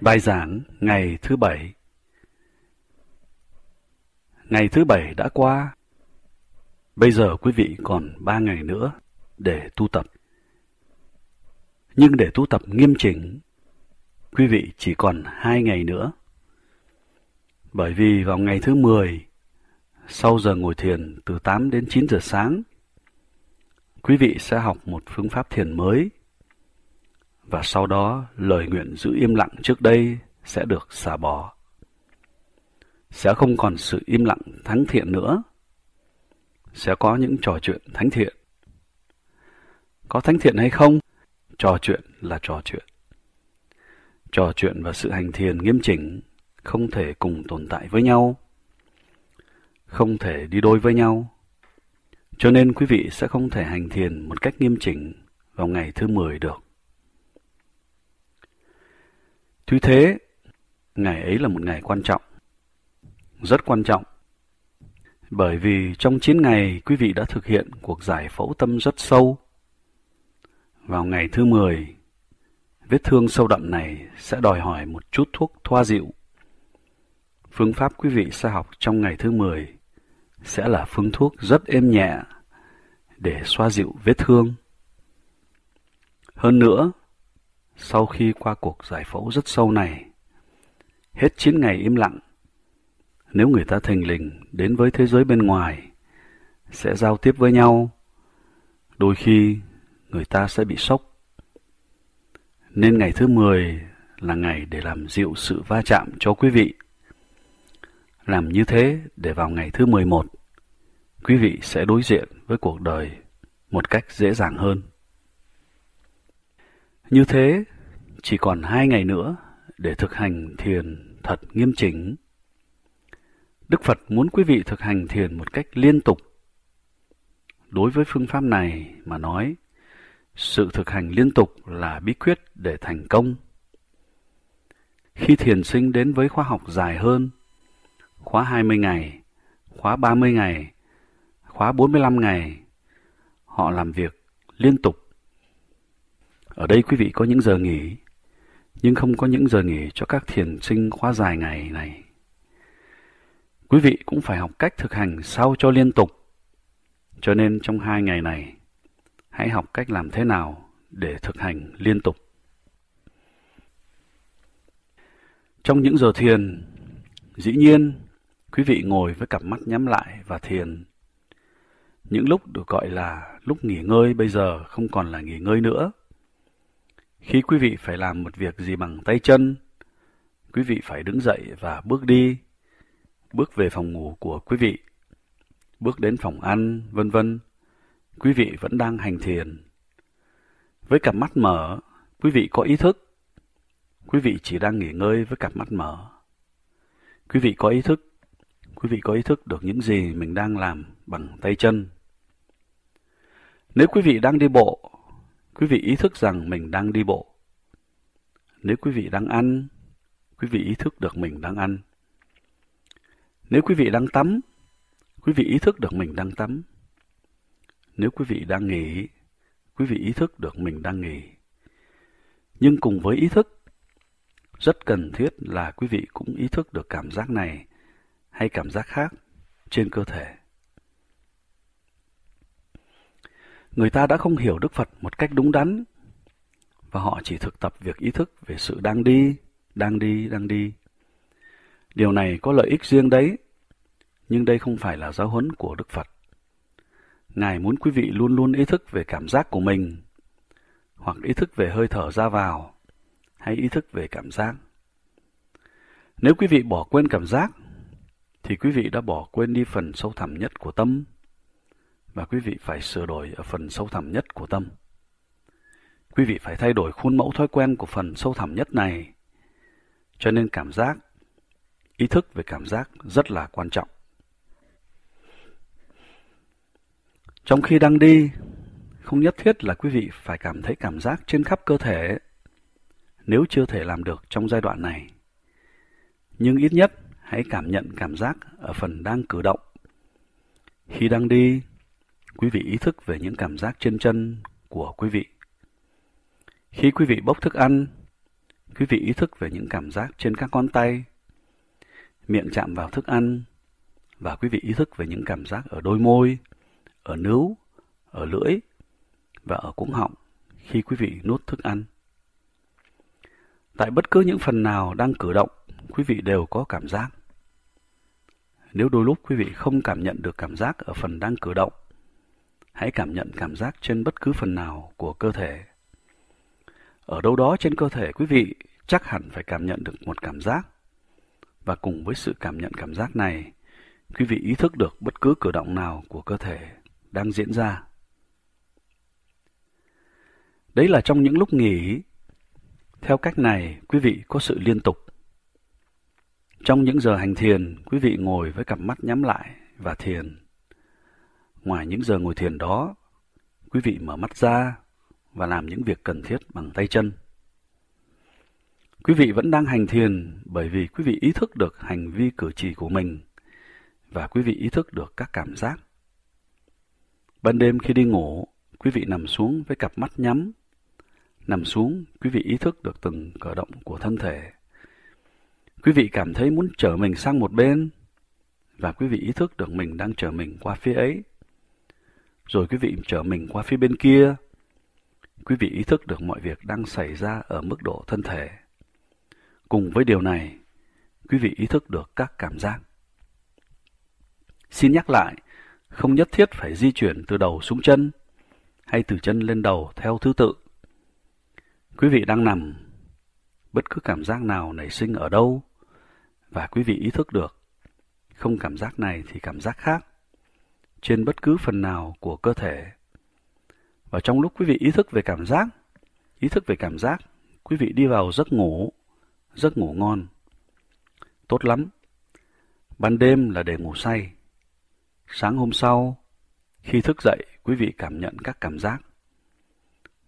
Bài giảng ngày thứ bảy Ngày thứ bảy đã qua. Bây giờ quý vị còn ba ngày nữa để tu tập. Nhưng để tu tập nghiêm chỉnh, quý vị chỉ còn hai ngày nữa. Bởi vì vào ngày thứ mười, sau giờ ngồi thiền từ tám đến chín giờ sáng, quý vị sẽ học một phương pháp thiền mới và sau đó lời nguyện giữ im lặng trước đây sẽ được xả bỏ. Sẽ không còn sự im lặng thánh thiện nữa. Sẽ có những trò chuyện thánh thiện. Có thánh thiện hay không? Trò chuyện là trò chuyện. Trò chuyện và sự hành thiền nghiêm chỉnh không thể cùng tồn tại với nhau. Không thể đi đôi với nhau. Cho nên quý vị sẽ không thể hành thiền một cách nghiêm chỉnh vào ngày thứ 10 được. Tuy thế, ngày ấy là một ngày quan trọng. Rất quan trọng. Bởi vì trong 9 ngày quý vị đã thực hiện cuộc giải phẫu tâm rất sâu. Vào ngày thứ 10, vết thương sâu đậm này sẽ đòi hỏi một chút thuốc thoa dịu. Phương pháp quý vị sẽ học trong ngày thứ 10 sẽ là phương thuốc rất êm nhẹ để xoa dịu vết thương. Hơn nữa, sau khi qua cuộc giải phẫu rất sâu này. Hết chín ngày im lặng, nếu người ta thành lình đến với thế giới bên ngoài, sẽ giao tiếp với nhau, đôi khi người ta sẽ bị sốc. Nên ngày thứ mười là ngày để làm dịu sự va chạm cho quý vị. Làm như thế để vào ngày thứ mười một, quý vị sẽ đối diện với cuộc đời một cách dễ dàng hơn. Như thế, chỉ còn hai ngày nữa để thực hành thiền thật nghiêm chỉnh. Đức Phật muốn quý vị thực hành thiền một cách liên tục. Đối với phương pháp này mà nói, sự thực hành liên tục là bí quyết để thành công. Khi thiền sinh đến với khóa học dài hơn, khóa 20 ngày, khóa 30 ngày, khóa 45 ngày, họ làm việc liên tục ở đây quý vị có những giờ nghỉ, nhưng không có những giờ nghỉ cho các thiền sinh khóa dài ngày này. Quý vị cũng phải học cách thực hành sao cho liên tục. Cho nên trong hai ngày này, hãy học cách làm thế nào để thực hành liên tục. Trong những giờ thiền, dĩ nhiên quý vị ngồi với cặp mắt nhắm lại và thiền. Những lúc được gọi là lúc nghỉ ngơi bây giờ không còn là nghỉ ngơi nữa, khi quý vị phải làm một việc gì bằng tay chân, quý vị phải đứng dậy và bước đi, bước về phòng ngủ của quý vị, bước đến phòng ăn, vân vân. Quý vị vẫn đang hành thiền. Với cặp mắt mở, quý vị có ý thức. Quý vị chỉ đang nghỉ ngơi với cặp mắt mở. Quý vị có ý thức. Quý vị có ý thức được những gì mình đang làm bằng tay chân. Nếu quý vị đang đi bộ, quý vị ý thức rằng mình đang đi bộ. Nếu quý vị đang ăn, quý vị ý thức được mình đang ăn. Nếu quý vị đang tắm, quý vị ý thức được mình đang tắm. Nếu quý vị đang nghỉ, quý vị ý thức được mình đang nghỉ. Nhưng cùng với ý thức, rất cần thiết là quý vị cũng ý thức được cảm giác này hay cảm giác khác trên cơ thể. người ta đã không hiểu Đức Phật một cách đúng đắn và họ chỉ thực tập việc ý thức về sự đang đi, đang đi, đang đi. Điều này có lợi ích riêng đấy, nhưng đây không phải là giáo huấn của Đức Phật. Ngài muốn quý vị luôn luôn ý thức về cảm giác của mình, hoặc ý thức về hơi thở ra vào, hay ý thức về cảm giác. Nếu quý vị bỏ quên cảm giác, thì quý vị đã bỏ quên đi phần sâu thẳm nhất của tâm và quý vị phải sửa đổi ở phần sâu thẳm nhất của tâm. Quý vị phải thay đổi khuôn mẫu thói quen của phần sâu thẳm nhất này. Cho nên cảm giác, ý thức về cảm giác rất là quan trọng. Trong khi đang đi, không nhất thiết là quý vị phải cảm thấy cảm giác trên khắp cơ thể nếu chưa thể làm được trong giai đoạn này. Nhưng ít nhất hãy cảm nhận cảm giác ở phần đang cử động. Khi đang đi, Quý vị ý thức về những cảm giác trên chân của quý vị. Khi quý vị bốc thức ăn, quý vị ý thức về những cảm giác trên các con tay, miệng chạm vào thức ăn và quý vị ý thức về những cảm giác ở đôi môi, ở nướu, ở lưỡi và ở cuống họng khi quý vị nuốt thức ăn. Tại bất cứ những phần nào đang cử động, quý vị đều có cảm giác. Nếu đôi lúc quý vị không cảm nhận được cảm giác ở phần đang cử động, hãy cảm nhận cảm giác trên bất cứ phần nào của cơ thể. Ở đâu đó trên cơ thể quý vị chắc hẳn phải cảm nhận được một cảm giác. Và cùng với sự cảm nhận cảm giác này, quý vị ý thức được bất cứ cử động nào của cơ thể đang diễn ra. Đấy là trong những lúc nghỉ. Theo cách này, quý vị có sự liên tục. Trong những giờ hành thiền, quý vị ngồi với cặp mắt nhắm lại và thiền Ngoài những giờ ngồi thiền đó, quý vị mở mắt ra và làm những việc cần thiết bằng tay chân. Quý vị vẫn đang hành thiền bởi vì quý vị ý thức được hành vi cử chỉ của mình và quý vị ý thức được các cảm giác. Ban đêm khi đi ngủ, quý vị nằm xuống với cặp mắt nhắm. Nằm xuống, quý vị ý thức được từng cử động của thân thể. Quý vị cảm thấy muốn trở mình sang một bên và quý vị ý thức được mình đang trở mình qua phía ấy rồi quý vị trở mình qua phía bên kia. Quý vị ý thức được mọi việc đang xảy ra ở mức độ thân thể. Cùng với điều này, quý vị ý thức được các cảm giác. Xin nhắc lại, không nhất thiết phải di chuyển từ đầu xuống chân hay từ chân lên đầu theo thứ tự. Quý vị đang nằm, bất cứ cảm giác nào nảy sinh ở đâu và quý vị ý thức được, không cảm giác này thì cảm giác khác trên bất cứ phần nào của cơ thể. Và trong lúc quý vị ý thức về cảm giác, ý thức về cảm giác, quý vị đi vào giấc ngủ, giấc ngủ ngon. Tốt lắm. Ban đêm là để ngủ say. Sáng hôm sau, khi thức dậy, quý vị cảm nhận các cảm giác.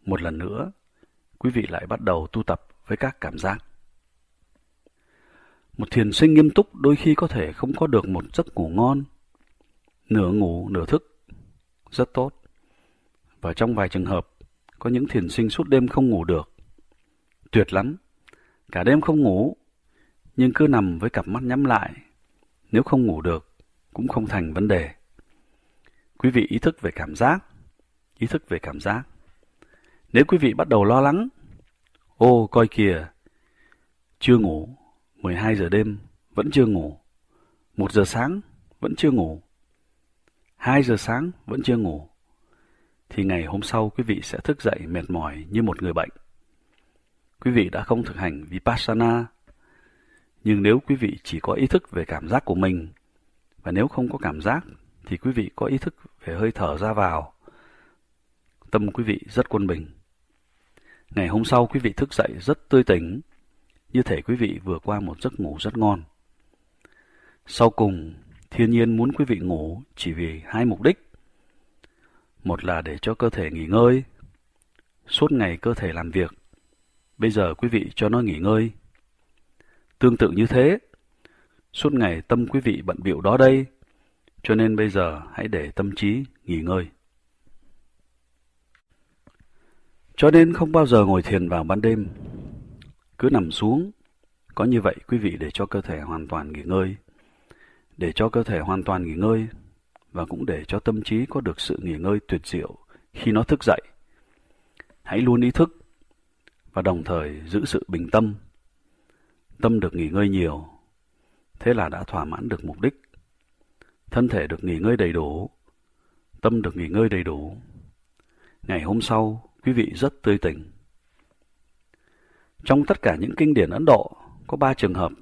Một lần nữa, quý vị lại bắt đầu tu tập với các cảm giác. Một thiền sinh nghiêm túc đôi khi có thể không có được một giấc ngủ ngon, nửa ngủ nửa thức rất tốt. Và trong vài trường hợp, có những thiền sinh suốt đêm không ngủ được. Tuyệt lắm, cả đêm không ngủ, nhưng cứ nằm với cặp mắt nhắm lại. Nếu không ngủ được, cũng không thành vấn đề. Quý vị ý thức về cảm giác, ý thức về cảm giác. Nếu quý vị bắt đầu lo lắng, ô coi kìa, chưa ngủ, 12 giờ đêm vẫn chưa ngủ, 1 giờ sáng vẫn chưa ngủ, 2 giờ sáng vẫn chưa ngủ, thì ngày hôm sau quý vị sẽ thức dậy mệt mỏi như một người bệnh. Quý vị đã không thực hành Vipassana, nhưng nếu quý vị chỉ có ý thức về cảm giác của mình, và nếu không có cảm giác thì quý vị có ý thức về hơi thở ra vào, tâm quý vị rất quân bình. Ngày hôm sau quý vị thức dậy rất tươi tỉnh, như thể quý vị vừa qua một giấc ngủ rất ngon. Sau cùng, thiên nhiên muốn quý vị ngủ chỉ vì hai mục đích. Một là để cho cơ thể nghỉ ngơi. Suốt ngày cơ thể làm việc. Bây giờ quý vị cho nó nghỉ ngơi. Tương tự như thế, suốt ngày tâm quý vị bận bịu đó đây, cho nên bây giờ hãy để tâm trí nghỉ ngơi. Cho nên không bao giờ ngồi thiền vào ban đêm. Cứ nằm xuống, có như vậy quý vị để cho cơ thể hoàn toàn nghỉ ngơi để cho cơ thể hoàn toàn nghỉ ngơi và cũng để cho tâm trí có được sự nghỉ ngơi tuyệt diệu khi nó thức dậy. Hãy luôn ý thức và đồng thời giữ sự bình tâm. Tâm được nghỉ ngơi nhiều, thế là đã thỏa mãn được mục đích. Thân thể được nghỉ ngơi đầy đủ, tâm được nghỉ ngơi đầy đủ. Ngày hôm sau, quý vị rất tươi tỉnh. Trong tất cả những kinh điển Ấn Độ có ba trường hợp.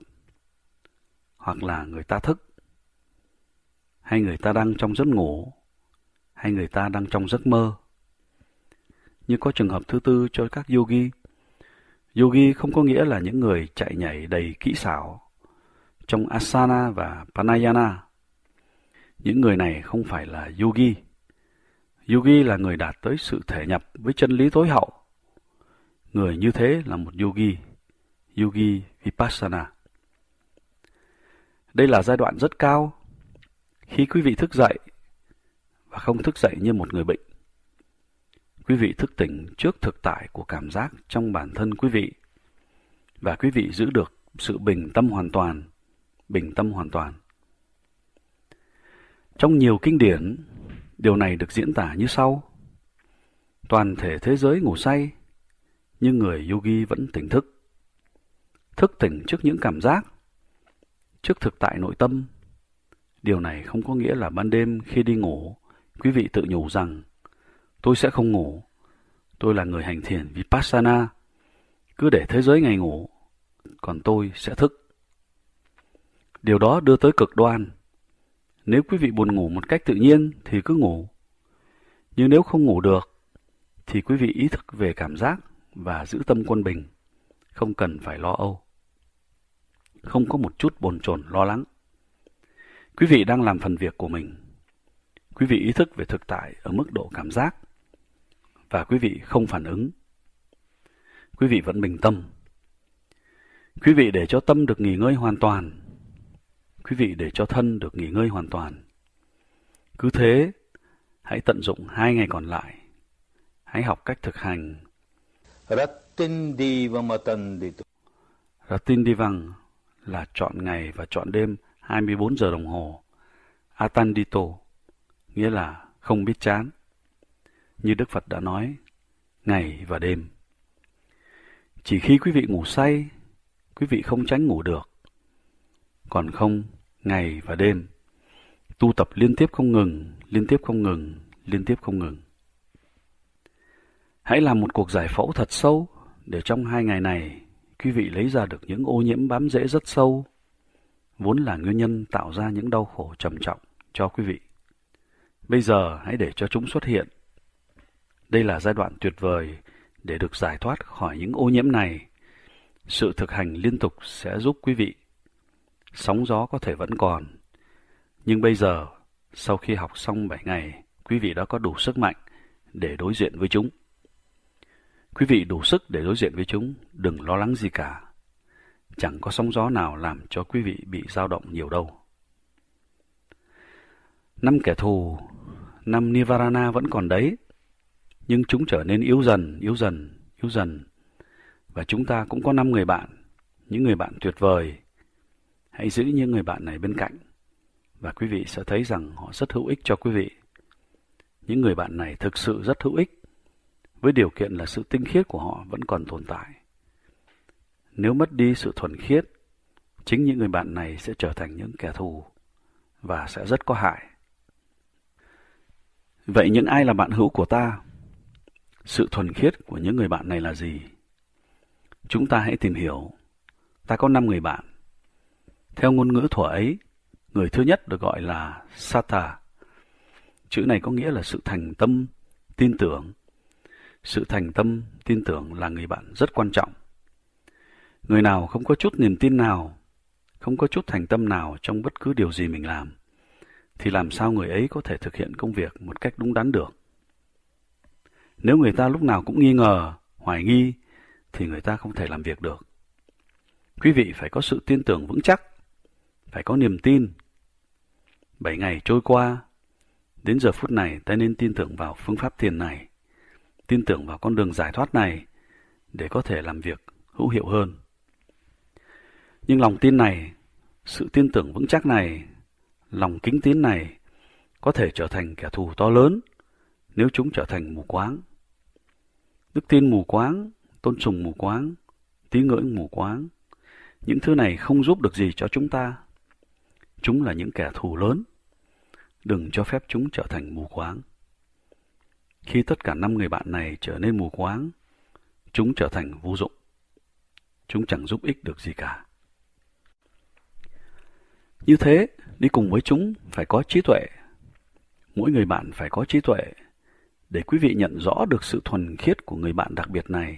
Hoặc là người ta thức, hay người ta đang trong giấc ngủ, hay người ta đang trong giấc mơ. Nhưng có trường hợp thứ tư cho các yogi. Yogi không có nghĩa là những người chạy nhảy đầy kỹ xảo trong asana và panayana. Những người này không phải là yogi. Yogi là người đạt tới sự thể nhập với chân lý tối hậu. Người như thế là một yogi, yogi vipassana. Đây là giai đoạn rất cao khi quý vị thức dậy và không thức dậy như một người bệnh, quý vị thức tỉnh trước thực tại của cảm giác trong bản thân quý vị và quý vị giữ được sự bình tâm hoàn toàn, bình tâm hoàn toàn. Trong nhiều kinh điển, điều này được diễn tả như sau. Toàn thể thế giới ngủ say, nhưng người yogi vẫn tỉnh thức. Thức tỉnh trước những cảm giác, trước thực tại nội tâm Điều này không có nghĩa là ban đêm khi đi ngủ, quý vị tự nhủ rằng tôi sẽ không ngủ. Tôi là người hành thiền Vipassana. Cứ để thế giới ngày ngủ, còn tôi sẽ thức. Điều đó đưa tới cực đoan. Nếu quý vị buồn ngủ một cách tự nhiên thì cứ ngủ. Nhưng nếu không ngủ được thì quý vị ý thức về cảm giác và giữ tâm quân bình, không cần phải lo âu. Không có một chút bồn chồn lo lắng. Quý vị đang làm phần việc của mình. Quý vị ý thức về thực tại ở mức độ cảm giác và quý vị không phản ứng. Quý vị vẫn bình tâm. Quý vị để cho tâm được nghỉ ngơi hoàn toàn. Quý vị để cho thân được nghỉ ngơi hoàn toàn. Cứ thế, hãy tận dụng hai ngày còn lại. Hãy học cách thực hành. Rattindivamatan Rattindivang là chọn ngày và chọn đêm 24 giờ đồng hồ. Atandito, nghĩa là không biết chán. Như Đức Phật đã nói, ngày và đêm. Chỉ khi quý vị ngủ say, quý vị không tránh ngủ được. Còn không, ngày và đêm. Tu tập liên tiếp không ngừng, liên tiếp không ngừng, liên tiếp không ngừng. Hãy làm một cuộc giải phẫu thật sâu để trong hai ngày này quý vị lấy ra được những ô nhiễm bám rễ rất sâu vốn là nguyên nhân tạo ra những đau khổ trầm trọng cho quý vị. Bây giờ hãy để cho chúng xuất hiện. Đây là giai đoạn tuyệt vời để được giải thoát khỏi những ô nhiễm này. Sự thực hành liên tục sẽ giúp quý vị. Sóng gió có thể vẫn còn, nhưng bây giờ, sau khi học xong 7 ngày, quý vị đã có đủ sức mạnh để đối diện với chúng. Quý vị đủ sức để đối diện với chúng, đừng lo lắng gì cả chẳng có sóng gió nào làm cho quý vị bị dao động nhiều đâu. Năm kẻ thù, năm Nivarana vẫn còn đấy, nhưng chúng trở nên yếu dần, yếu dần, yếu dần. Và chúng ta cũng có năm người bạn, những người bạn tuyệt vời. Hãy giữ những người bạn này bên cạnh, và quý vị sẽ thấy rằng họ rất hữu ích cho quý vị. Những người bạn này thực sự rất hữu ích, với điều kiện là sự tinh khiết của họ vẫn còn tồn tại. Nếu mất đi sự thuần khiết, chính những người bạn này sẽ trở thành những kẻ thù và sẽ rất có hại. Vậy những ai là bạn hữu của ta? Sự thuần khiết của những người bạn này là gì? Chúng ta hãy tìm hiểu. Ta có năm người bạn. Theo ngôn ngữ thuở ấy, người thứ nhất được gọi là Sata. Chữ này có nghĩa là sự thành tâm, tin tưởng. Sự thành tâm, tin tưởng là người bạn rất quan trọng. Người nào không có chút niềm tin nào, không có chút thành tâm nào trong bất cứ điều gì mình làm, thì làm sao người ấy có thể thực hiện công việc một cách đúng đắn được? Nếu người ta lúc nào cũng nghi ngờ, hoài nghi, thì người ta không thể làm việc được. Quý vị phải có sự tin tưởng vững chắc, phải có niềm tin. Bảy ngày trôi qua, đến giờ phút này ta nên tin tưởng vào phương pháp thiền này, tin tưởng vào con đường giải thoát này để có thể làm việc hữu hiệu hơn. Nhưng lòng tin này, sự tin tưởng vững chắc này, lòng kính tín này có thể trở thành kẻ thù to lớn nếu chúng trở thành mù quáng. Đức tin mù quáng, tôn sùng mù quáng, tín ngưỡng mù quáng. Những thứ này không giúp được gì cho chúng ta. Chúng là những kẻ thù lớn. Đừng cho phép chúng trở thành mù quáng. Khi tất cả năm người bạn này trở nên mù quáng, chúng trở thành vô dụng. Chúng chẳng giúp ích được gì cả. Như thế, đi cùng với chúng phải có trí tuệ. Mỗi người bạn phải có trí tuệ để quý vị nhận rõ được sự thuần khiết của người bạn đặc biệt này.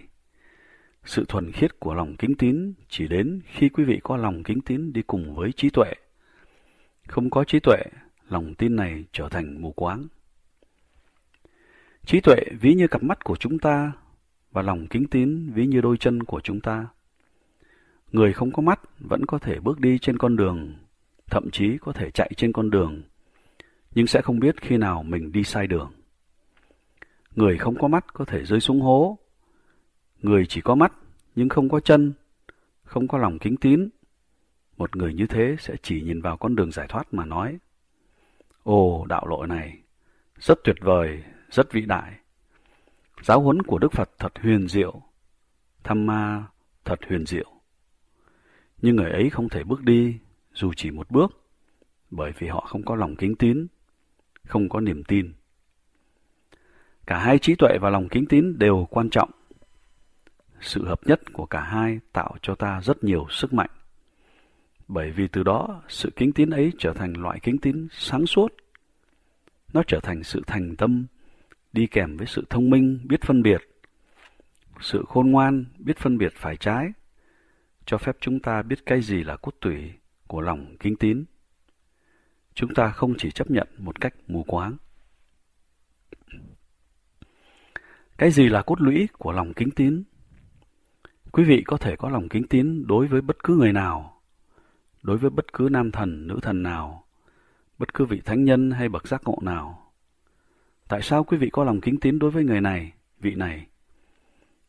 Sự thuần khiết của lòng kính tín chỉ đến khi quý vị có lòng kính tín đi cùng với trí tuệ. Không có trí tuệ, lòng tin này trở thành mù quáng. Trí tuệ ví như cặp mắt của chúng ta và lòng kính tín ví như đôi chân của chúng ta. Người không có mắt vẫn có thể bước đi trên con đường thậm chí có thể chạy trên con đường, nhưng sẽ không biết khi nào mình đi sai đường. Người không có mắt có thể rơi xuống hố, người chỉ có mắt nhưng không có chân, không có lòng kính tín. Một người như thế sẽ chỉ nhìn vào con đường giải thoát mà nói, Ồ, đạo lộ này, rất tuyệt vời, rất vĩ đại. Giáo huấn của Đức Phật thật huyền diệu, tham ma thật huyền diệu. Nhưng người ấy không thể bước đi dù chỉ một bước, bởi vì họ không có lòng kính tín, không có niềm tin. Cả hai trí tuệ và lòng kính tín đều quan trọng. Sự hợp nhất của cả hai tạo cho ta rất nhiều sức mạnh. Bởi vì từ đó, sự kính tín ấy trở thành loại kính tín sáng suốt. Nó trở thành sự thành tâm, đi kèm với sự thông minh, biết phân biệt, sự khôn ngoan, biết phân biệt phải trái, cho phép chúng ta biết cái gì là cốt tủy, của lòng kính tín. Chúng ta không chỉ chấp nhận một cách mù quáng. Cái gì là cốt lũy của lòng kính tín? Quý vị có thể có lòng kính tín đối với bất cứ người nào, đối với bất cứ nam thần, nữ thần nào, bất cứ vị thánh nhân hay bậc giác ngộ nào. Tại sao quý vị có lòng kính tín đối với người này, vị này?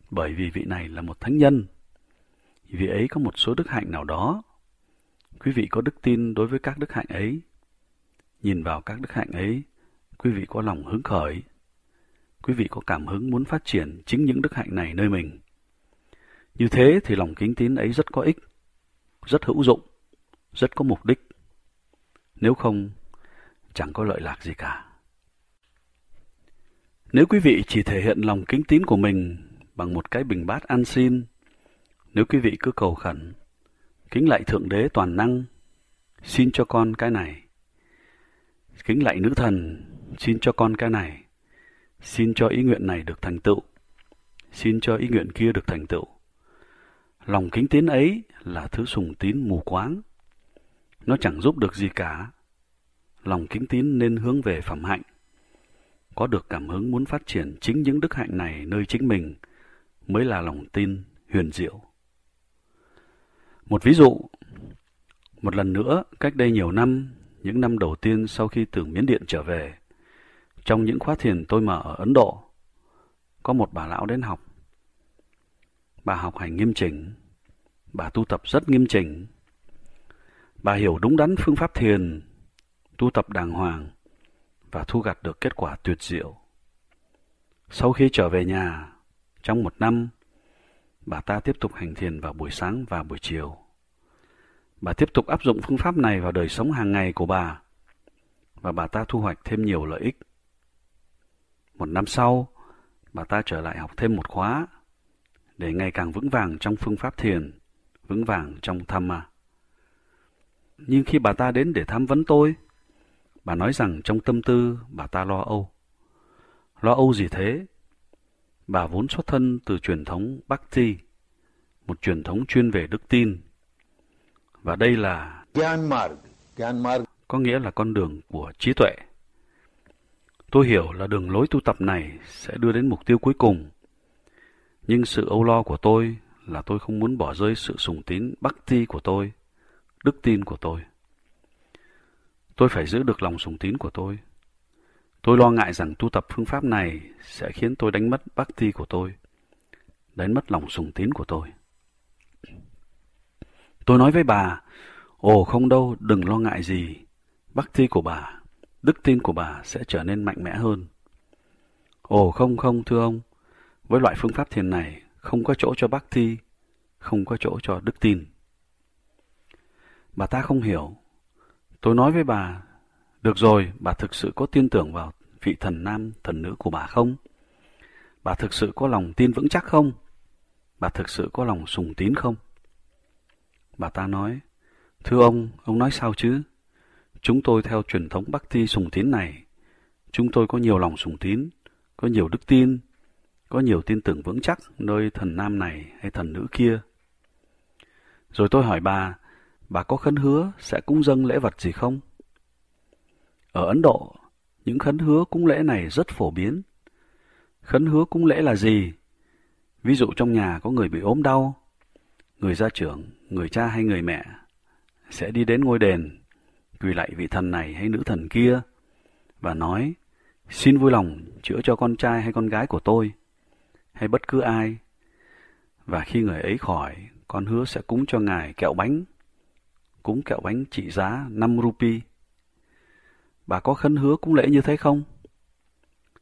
Bởi vì vị này là một thánh nhân. Vị ấy có một số đức hạnh nào đó quý vị có đức tin đối với các đức hạnh ấy. Nhìn vào các đức hạnh ấy, quý vị có lòng hứng khởi. Quý vị có cảm hứng muốn phát triển chính những đức hạnh này nơi mình. Như thế thì lòng kính tín ấy rất có ích, rất hữu dụng, rất có mục đích. Nếu không, chẳng có lợi lạc gì cả. Nếu quý vị chỉ thể hiện lòng kính tín của mình bằng một cái bình bát ăn xin, nếu quý vị cứ cầu khẩn, Kính lạy Thượng Đế Toàn Năng, xin cho con cái này. Kính lạy nữ thần, xin cho con cái này. Xin cho ý nguyện này được thành tựu. Xin cho ý nguyện kia được thành tựu. Lòng kính tín ấy là thứ sùng tín mù quáng. Nó chẳng giúp được gì cả. Lòng kính tín nên hướng về phẩm hạnh. Có được cảm hứng muốn phát triển chính những đức hạnh này nơi chính mình mới là lòng tin huyền diệu. Một ví dụ, một lần nữa, cách đây nhiều năm, những năm đầu tiên sau khi từ Miến Điện trở về, trong những khóa thiền tôi mở ở Ấn Độ, có một bà lão đến học. Bà học hành nghiêm chỉnh, bà tu tập rất nghiêm chỉnh. Bà hiểu đúng đắn phương pháp thiền, tu tập đàng hoàng và thu gặt được kết quả tuyệt diệu. Sau khi trở về nhà, trong một năm, bà ta tiếp tục hành thiền vào buổi sáng và buổi chiều. Bà tiếp tục áp dụng phương pháp này vào đời sống hàng ngày của bà và bà ta thu hoạch thêm nhiều lợi ích. Một năm sau, bà ta trở lại học thêm một khóa để ngày càng vững vàng trong phương pháp thiền, vững vàng trong tham ma. Nhưng khi bà ta đến để tham vấn tôi, bà nói rằng trong tâm tư bà ta lo âu. Lo âu gì thế? Bà vốn xuất thân từ truyền thống Bhakti, một truyền thống chuyên về đức tin và đây là Có nghĩa là con đường của trí tuệ. Tôi hiểu là đường lối tu tập này sẽ đưa đến mục tiêu cuối cùng. Nhưng sự âu lo của tôi là tôi không muốn bỏ rơi sự sùng tín bhakti của tôi, đức tin của tôi. Tôi phải giữ được lòng sùng tín của tôi. Tôi lo ngại rằng tu tập phương pháp này sẽ khiến tôi đánh mất bhakti của tôi, đánh mất lòng sùng tín của tôi. Tôi nói với bà, Ồ không đâu, đừng lo ngại gì. Bác thi của bà, đức tin của bà sẽ trở nên mạnh mẽ hơn. Ồ không không thưa ông, với loại phương pháp thiền này không có chỗ cho bác thi, không có chỗ cho đức tin. Bà ta không hiểu. Tôi nói với bà, được rồi, bà thực sự có tin tưởng vào vị thần nam, thần nữ của bà không? Bà thực sự có lòng tin vững chắc không? Bà thực sự có lòng sùng tín không? Bà ta nói, Thưa ông, ông nói sao chứ? Chúng tôi theo truyền thống Bắc Ti sùng tín này. Chúng tôi có nhiều lòng sùng tín, có nhiều đức tin, có nhiều tin tưởng vững chắc nơi thần nam này hay thần nữ kia. Rồi tôi hỏi bà, bà có khấn hứa sẽ cúng dâng lễ vật gì không? Ở Ấn Độ, những khấn hứa cúng lễ này rất phổ biến. Khấn hứa cúng lễ là gì? Ví dụ trong nhà có người bị ốm đau, người gia trưởng, người cha hay người mẹ sẽ đi đến ngôi đền, quỳ lại vị thần này hay nữ thần kia và nói xin vui lòng chữa cho con trai hay con gái của tôi hay bất cứ ai và khi người ấy khỏi con hứa sẽ cúng cho ngài kẹo bánh cúng kẹo bánh trị giá 5 rupi bà có khấn hứa cúng lễ như thế không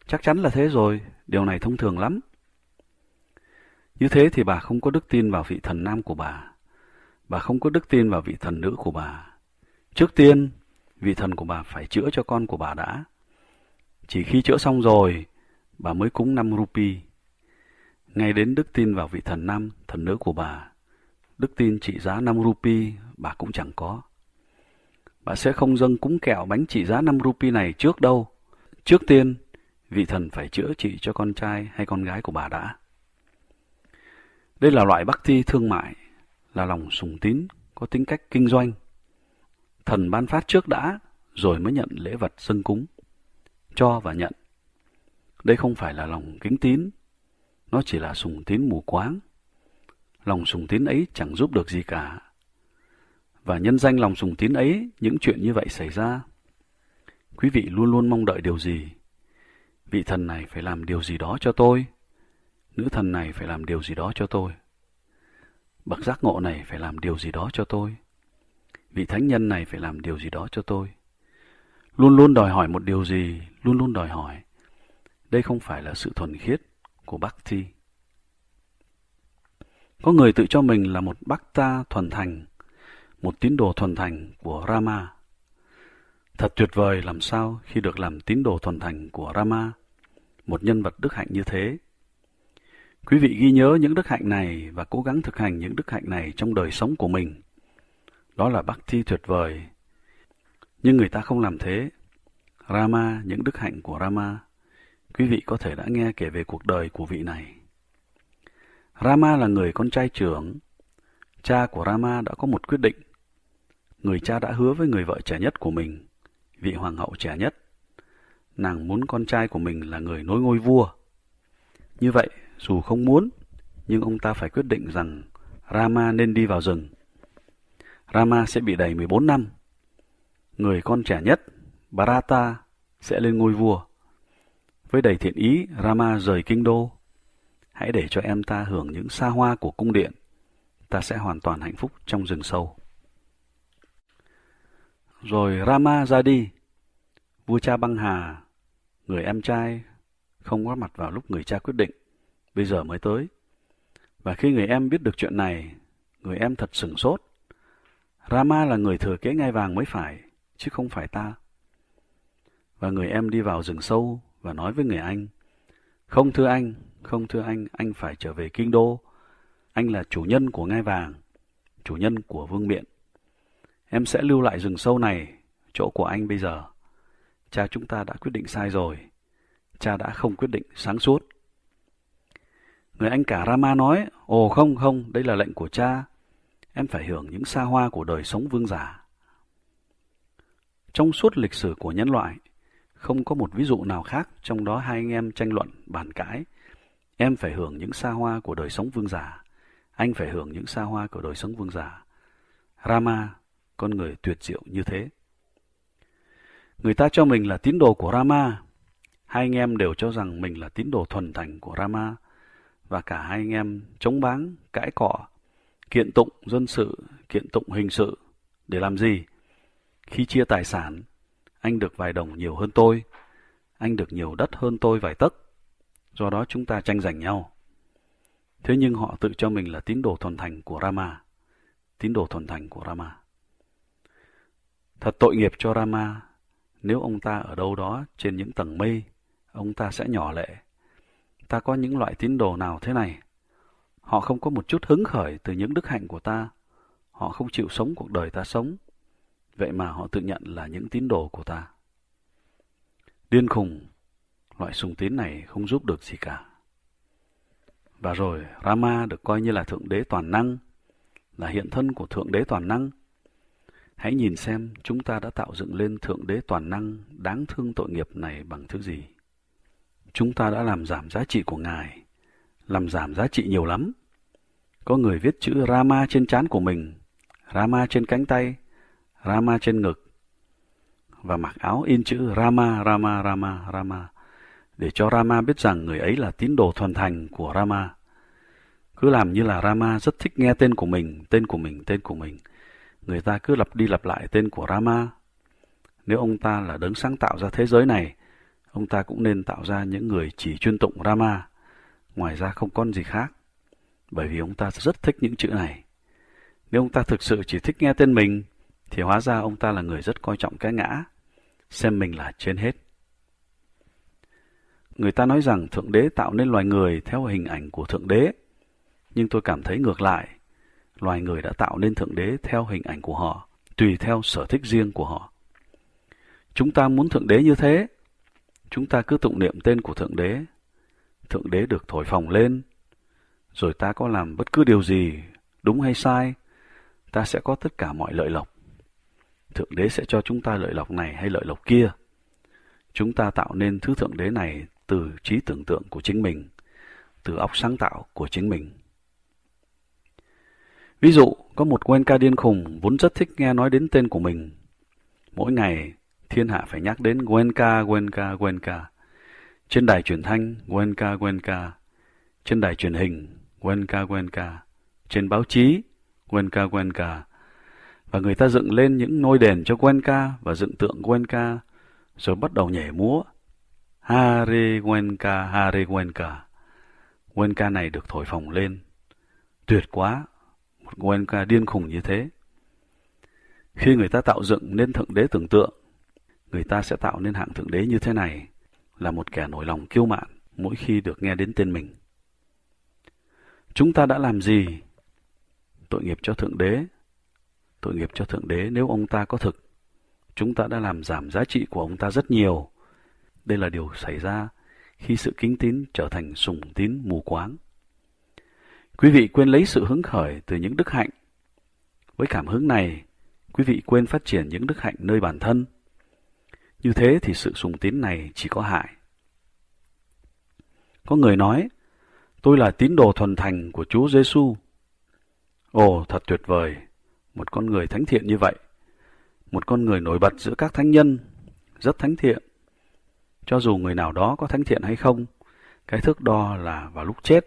chắc chắn là thế rồi điều này thông thường lắm như thế thì bà không có đức tin vào vị thần nam của bà. Bà không có đức tin vào vị thần nữ của bà. Trước tiên, vị thần của bà phải chữa cho con của bà đã. Chỉ khi chữa xong rồi, bà mới cúng năm rupi. Ngay đến đức tin vào vị thần nam, thần nữ của bà, đức tin trị giá năm rupi bà cũng chẳng có. Bà sẽ không dâng cúng kẹo bánh trị giá năm rupi này trước đâu. Trước tiên, vị thần phải chữa trị cho con trai hay con gái của bà đã. Đây là loại bác thi thương mại, là lòng sùng tín, có tính cách kinh doanh. Thần ban phát trước đã, rồi mới nhận lễ vật dâng cúng, cho và nhận. Đây không phải là lòng kính tín, nó chỉ là sùng tín mù quáng. Lòng sùng tín ấy chẳng giúp được gì cả. Và nhân danh lòng sùng tín ấy, những chuyện như vậy xảy ra. Quý vị luôn luôn mong đợi điều gì? Vị thần này phải làm điều gì đó cho tôi nữ thần này phải làm điều gì đó cho tôi. Bậc giác ngộ này phải làm điều gì đó cho tôi. Vị thánh nhân này phải làm điều gì đó cho tôi. Luôn luôn đòi hỏi một điều gì, luôn luôn đòi hỏi. Đây không phải là sự thuần khiết của Bhakti. Có người tự cho mình là một Bhakta thuần thành, một tín đồ thuần thành của Rama. Thật tuyệt vời làm sao khi được làm tín đồ thuần thành của Rama, một nhân vật đức hạnh như thế Quý vị ghi nhớ những đức hạnh này và cố gắng thực hành những đức hạnh này trong đời sống của mình. Đó là thi tuyệt vời. Nhưng người ta không làm thế. Rama, những đức hạnh của Rama. Quý vị có thể đã nghe kể về cuộc đời của vị này. Rama là người con trai trưởng. Cha của Rama đã có một quyết định. Người cha đã hứa với người vợ trẻ nhất của mình, vị hoàng hậu trẻ nhất. Nàng muốn con trai của mình là người nối ngôi vua. Như vậy, dù không muốn, nhưng ông ta phải quyết định rằng Rama nên đi vào rừng. Rama sẽ bị đầy 14 năm. Người con trẻ nhất, Bharata, sẽ lên ngôi vua. Với đầy thiện ý, Rama rời kinh đô. Hãy để cho em ta hưởng những xa hoa của cung điện. Ta sẽ hoàn toàn hạnh phúc trong rừng sâu. Rồi Rama ra đi. Vua cha băng hà, người em trai, không có mặt vào lúc người cha quyết định bây giờ mới tới. Và khi người em biết được chuyện này, người em thật sửng sốt. Rama là người thừa kế ngai vàng mới phải, chứ không phải ta. Và người em đi vào rừng sâu và nói với người anh, Không thưa anh, không thưa anh, anh phải trở về Kinh Đô. Anh là chủ nhân của ngai vàng, chủ nhân của vương miện. Em sẽ lưu lại rừng sâu này, chỗ của anh bây giờ. Cha chúng ta đã quyết định sai rồi. Cha đã không quyết định sáng suốt. Người anh cả Rama nói, Ồ không, không, đây là lệnh của cha. Em phải hưởng những xa hoa của đời sống vương giả. Trong suốt lịch sử của nhân loại, không có một ví dụ nào khác trong đó hai anh em tranh luận, bàn cãi. Em phải hưởng những xa hoa của đời sống vương giả. Anh phải hưởng những xa hoa của đời sống vương giả. Rama, con người tuyệt diệu như thế. Người ta cho mình là tín đồ của Rama. Hai anh em đều cho rằng mình là tín đồ thuần thành của Rama và cả hai anh em chống báng, cãi cọ, kiện tụng dân sự, kiện tụng hình sự. Để làm gì? Khi chia tài sản, anh được vài đồng nhiều hơn tôi, anh được nhiều đất hơn tôi vài tấc. Do đó chúng ta tranh giành nhau. Thế nhưng họ tự cho mình là tín đồ thuần thành của Rama. Tín đồ thuần thành của Rama. Thật tội nghiệp cho Rama, nếu ông ta ở đâu đó trên những tầng mây, ông ta sẽ nhỏ lệ ta có những loại tín đồ nào thế này. Họ không có một chút hứng khởi từ những đức hạnh của ta. Họ không chịu sống cuộc đời ta sống. Vậy mà họ tự nhận là những tín đồ của ta. Điên khùng, loại sùng tín này không giúp được gì cả. Và rồi Rama được coi như là Thượng Đế Toàn Năng, là hiện thân của Thượng Đế Toàn Năng. Hãy nhìn xem chúng ta đã tạo dựng lên Thượng Đế Toàn Năng đáng thương tội nghiệp này bằng thứ gì chúng ta đã làm giảm giá trị của Ngài, làm giảm giá trị nhiều lắm. Có người viết chữ Rama trên trán của mình, Rama trên cánh tay, Rama trên ngực, và mặc áo in chữ Rama, Rama, Rama, Rama, để cho Rama biết rằng người ấy là tín đồ thuần thành của Rama. Cứ làm như là Rama rất thích nghe tên của mình, tên của mình, tên của mình. Người ta cứ lặp đi lặp lại tên của Rama. Nếu ông ta là đấng sáng tạo ra thế giới này, Ông ta cũng nên tạo ra những người chỉ chuyên tụng Rama, ngoài ra không con gì khác, bởi vì ông ta rất thích những chữ này. Nếu ông ta thực sự chỉ thích nghe tên mình, thì hóa ra ông ta là người rất coi trọng cái ngã, xem mình là trên hết. Người ta nói rằng Thượng Đế tạo nên loài người theo hình ảnh của Thượng Đế, nhưng tôi cảm thấy ngược lại, loài người đã tạo nên Thượng Đế theo hình ảnh của họ, tùy theo sở thích riêng của họ. Chúng ta muốn Thượng Đế như thế, Chúng ta cứ tụng niệm tên của Thượng Đế. Thượng Đế được thổi phồng lên. Rồi ta có làm bất cứ điều gì, đúng hay sai, ta sẽ có tất cả mọi lợi lộc. Thượng Đế sẽ cho chúng ta lợi lộc này hay lợi lộc kia. Chúng ta tạo nên thứ Thượng Đế này từ trí tưởng tượng của chính mình, từ óc sáng tạo của chính mình. Ví dụ, có một quen ca điên khùng vốn rất thích nghe nói đến tên của mình. Mỗi ngày, thiên hạ phải nhắc đến Guenca, Guenca, Guenca. Trên đài truyền thanh, Guenca, Guenca. Trên đài truyền hình, Guenca, Guenca. Trên báo chí, Guenca, Guenca. Và người ta dựng lên những ngôi đền cho Guenca và dựng tượng Guenca, rồi bắt đầu nhảy múa. Hare Guenca, Hare Guenca. Guenca này được thổi phồng lên. Tuyệt quá, một Guenca điên khùng như thế. Khi người ta tạo dựng nên thượng đế tưởng tượng, người ta sẽ tạo nên hạng thượng đế như thế này là một kẻ nổi lòng kiêu mạn mỗi khi được nghe đến tên mình. Chúng ta đã làm gì? Tội nghiệp cho Thượng Đế. Tội nghiệp cho Thượng Đế nếu ông ta có thực. Chúng ta đã làm giảm giá trị của ông ta rất nhiều. Đây là điều xảy ra khi sự kính tín trở thành sùng tín mù quáng. Quý vị quên lấy sự hứng khởi từ những đức hạnh. Với cảm hứng này, quý vị quên phát triển những đức hạnh nơi bản thân. Như thế thì sự sùng tín này chỉ có hại. Có người nói, tôi là tín đồ thuần thành của Chúa Giêsu. Ồ, thật tuyệt vời, một con người thánh thiện như vậy. Một con người nổi bật giữa các thánh nhân, rất thánh thiện. Cho dù người nào đó có thánh thiện hay không, cái thước đo là vào lúc chết,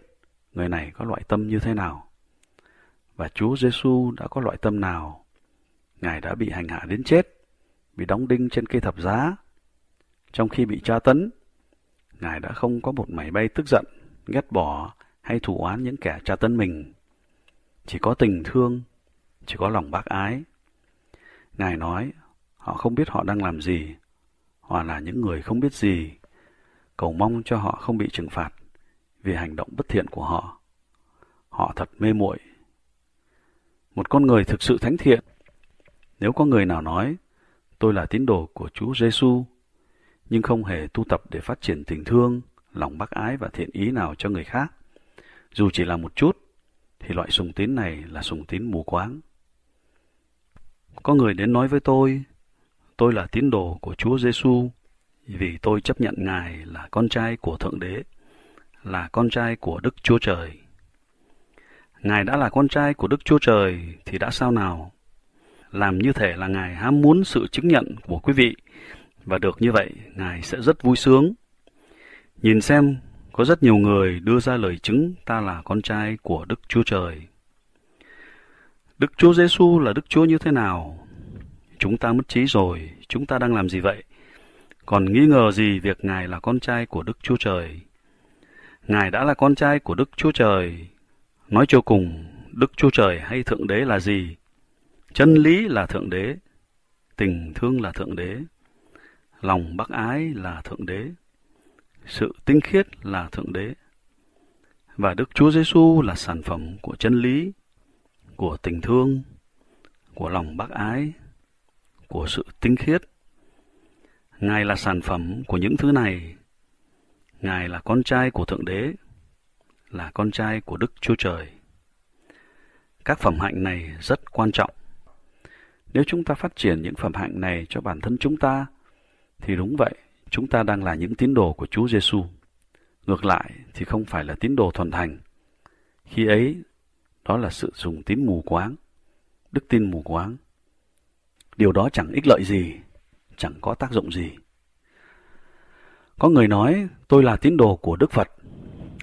người này có loại tâm như thế nào. Và Chúa Giêsu đã có loại tâm nào? Ngài đã bị hành hạ đến chết bị đóng đinh trên cây thập giá. Trong khi bị tra tấn, Ngài đã không có một mảy bay tức giận, ghét bỏ hay thủ oán những kẻ tra tấn mình. Chỉ có tình thương, chỉ có lòng bác ái. Ngài nói, họ không biết họ đang làm gì, họ là những người không biết gì, cầu mong cho họ không bị trừng phạt vì hành động bất thiện của họ. Họ thật mê muội. Một con người thực sự thánh thiện, nếu có người nào nói tôi là tín đồ của Chúa Giêsu, nhưng không hề tu tập để phát triển tình thương, lòng bác ái và thiện ý nào cho người khác. Dù chỉ là một chút, thì loại sùng tín này là sùng tín mù quáng. Có người đến nói với tôi, tôi là tín đồ của Chúa Giêsu vì tôi chấp nhận Ngài là con trai của Thượng Đế, là con trai của Đức Chúa Trời. Ngài đã là con trai của Đức Chúa Trời thì đã sao nào làm như thể là Ngài ham muốn sự chứng nhận của quý vị, và được như vậy Ngài sẽ rất vui sướng. Nhìn xem, có rất nhiều người đưa ra lời chứng ta là con trai của Đức Chúa Trời. Đức Chúa Giêsu là Đức Chúa như thế nào? Chúng ta mất trí rồi, chúng ta đang làm gì vậy? Còn nghi ngờ gì việc Ngài là con trai của Đức Chúa Trời? Ngài đã là con trai của Đức Chúa Trời. Nói cho cùng, Đức Chúa Trời hay Thượng Đế là gì? Chân lý là Thượng Đế, tình thương là Thượng Đế, lòng bác ái là Thượng Đế, sự tinh khiết là Thượng Đế. Và Đức Chúa Giêsu là sản phẩm của chân lý, của tình thương, của lòng bác ái, của sự tinh khiết. Ngài là sản phẩm của những thứ này. Ngài là con trai của Thượng Đế, là con trai của Đức Chúa Trời. Các phẩm hạnh này rất quan trọng nếu chúng ta phát triển những phẩm hạnh này cho bản thân chúng ta, thì đúng vậy, chúng ta đang là những tín đồ của Chúa Giêsu. Ngược lại thì không phải là tín đồ thuần thành. Khi ấy, đó là sự dùng tín mù quáng, đức tin mù quáng. Điều đó chẳng ích lợi gì, chẳng có tác dụng gì. Có người nói, tôi là tín đồ của Đức Phật.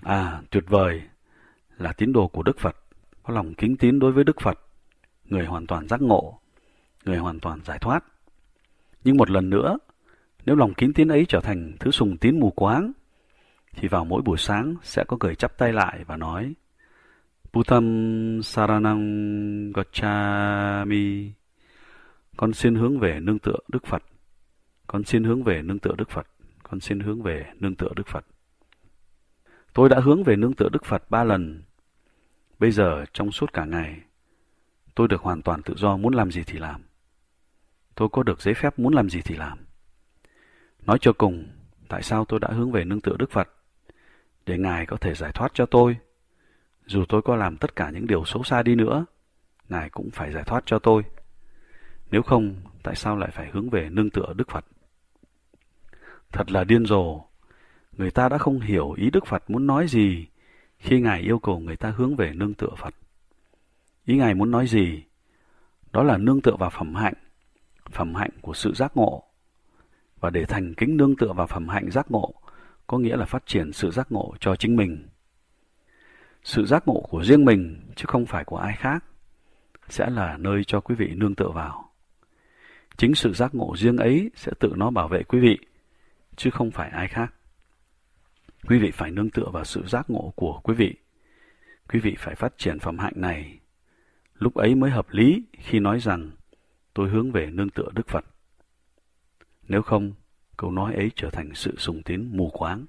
À, tuyệt vời, là tín đồ của Đức Phật, có lòng kính tín đối với Đức Phật. Người hoàn toàn giác ngộ, người hoàn toàn giải thoát. Nhưng một lần nữa, nếu lòng kín tín ấy trở thành thứ sùng tín mù quáng, thì vào mỗi buổi sáng sẽ có người chắp tay lại và nói Putam Saranam Gacchami Con xin hướng về nương tựa Đức Phật Con xin hướng về nương tựa Đức Phật Con xin hướng về nương tựa Đức Phật Tôi đã hướng về nương tựa Đức Phật ba lần Bây giờ trong suốt cả ngày Tôi được hoàn toàn tự do muốn làm gì thì làm tôi có được giấy phép muốn làm gì thì làm. Nói cho cùng, tại sao tôi đã hướng về nương tựa Đức Phật? Để Ngài có thể giải thoát cho tôi. Dù tôi có làm tất cả những điều xấu xa đi nữa, Ngài cũng phải giải thoát cho tôi. Nếu không, tại sao lại phải hướng về nương tựa Đức Phật? Thật là điên rồ. Người ta đã không hiểu ý Đức Phật muốn nói gì khi Ngài yêu cầu người ta hướng về nương tựa Phật. Ý Ngài muốn nói gì? Đó là nương tựa vào phẩm hạnh, phẩm hạnh của sự giác ngộ. Và để thành kính nương tựa vào phẩm hạnh giác ngộ, có nghĩa là phát triển sự giác ngộ cho chính mình. Sự giác ngộ của riêng mình, chứ không phải của ai khác, sẽ là nơi cho quý vị nương tựa vào. Chính sự giác ngộ riêng ấy sẽ tự nó bảo vệ quý vị, chứ không phải ai khác. Quý vị phải nương tựa vào sự giác ngộ của quý vị. Quý vị phải phát triển phẩm hạnh này. Lúc ấy mới hợp lý khi nói rằng tôi hướng về nương tựa Đức Phật. Nếu không, câu nói ấy trở thành sự sùng tín mù quáng.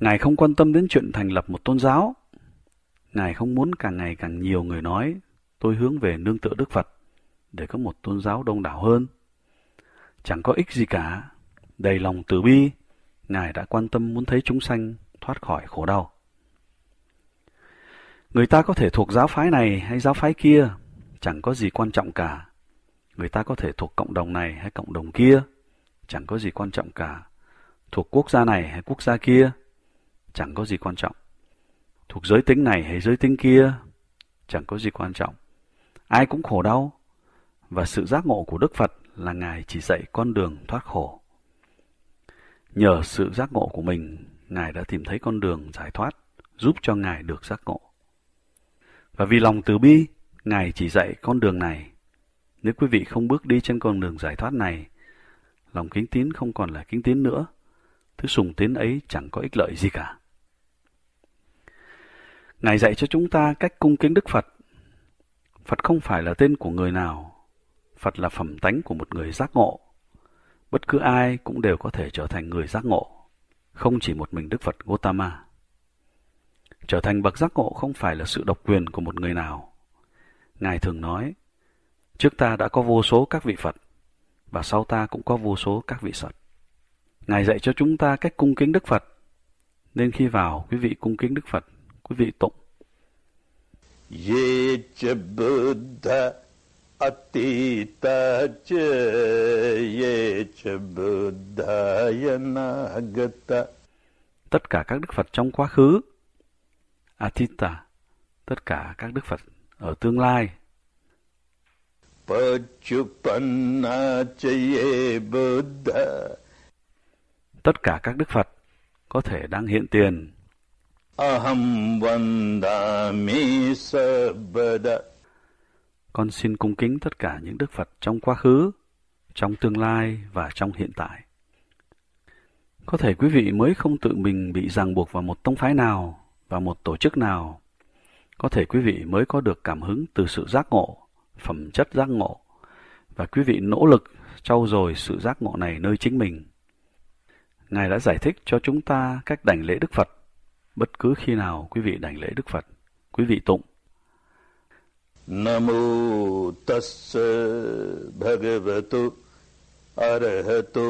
Ngài không quan tâm đến chuyện thành lập một tôn giáo. Ngài không muốn càng ngày càng nhiều người nói tôi hướng về nương tựa Đức Phật để có một tôn giáo đông đảo hơn. Chẳng có ích gì cả. Đầy lòng từ bi, Ngài đã quan tâm muốn thấy chúng sanh thoát khỏi khổ đau. Người ta có thể thuộc giáo phái này hay giáo phái kia, chẳng có gì quan trọng cả. Người ta có thể thuộc cộng đồng này hay cộng đồng kia, chẳng có gì quan trọng cả. Thuộc quốc gia này hay quốc gia kia, chẳng có gì quan trọng. Thuộc giới tính này hay giới tính kia, chẳng có gì quan trọng. Ai cũng khổ đau. Và sự giác ngộ của Đức Phật là Ngài chỉ dạy con đường thoát khổ. Nhờ sự giác ngộ của mình, Ngài đã tìm thấy con đường giải thoát, giúp cho Ngài được giác ngộ. Và vì lòng từ bi, Ngài chỉ dạy con đường này. Nếu quý vị không bước đi trên con đường giải thoát này, lòng kính tín không còn là kính tín nữa. Thứ sùng tín ấy chẳng có ích lợi gì cả. Ngài dạy cho chúng ta cách cung kính Đức Phật. Phật không phải là tên của người nào. Phật là phẩm tánh của một người giác ngộ. Bất cứ ai cũng đều có thể trở thành người giác ngộ. Không chỉ một mình Đức Phật Gautama. Trở thành bậc giác ngộ không phải là sự độc quyền của một người nào Ngài thường nói, trước ta đã có vô số các vị Phật, và sau ta cũng có vô số các vị Phật. Ngài dạy cho chúng ta cách cung kính Đức Phật, nên khi vào quý vị cung kính Đức Phật, quý vị tụng. Atita cha Ye cha Buddha Tất cả các Đức Phật trong quá khứ Atita Tất cả các Đức Phật ở tương lai. Tất cả các Đức Phật có thể đang hiện tiền. Con xin cung kính tất cả những Đức Phật trong quá khứ, trong tương lai và trong hiện tại. Có thể quý vị mới không tự mình bị ràng buộc vào một tông phái nào và một tổ chức nào có thể quý vị mới có được cảm hứng từ sự giác ngộ, phẩm chất giác ngộ, và quý vị nỗ lực trau dồi sự giác ngộ này nơi chính mình. Ngài đã giải thích cho chúng ta cách đảnh lễ Đức Phật. Bất cứ khi nào quý vị đảnh lễ Đức Phật, quý vị tụng. Nam mô tassa bhagavato arahato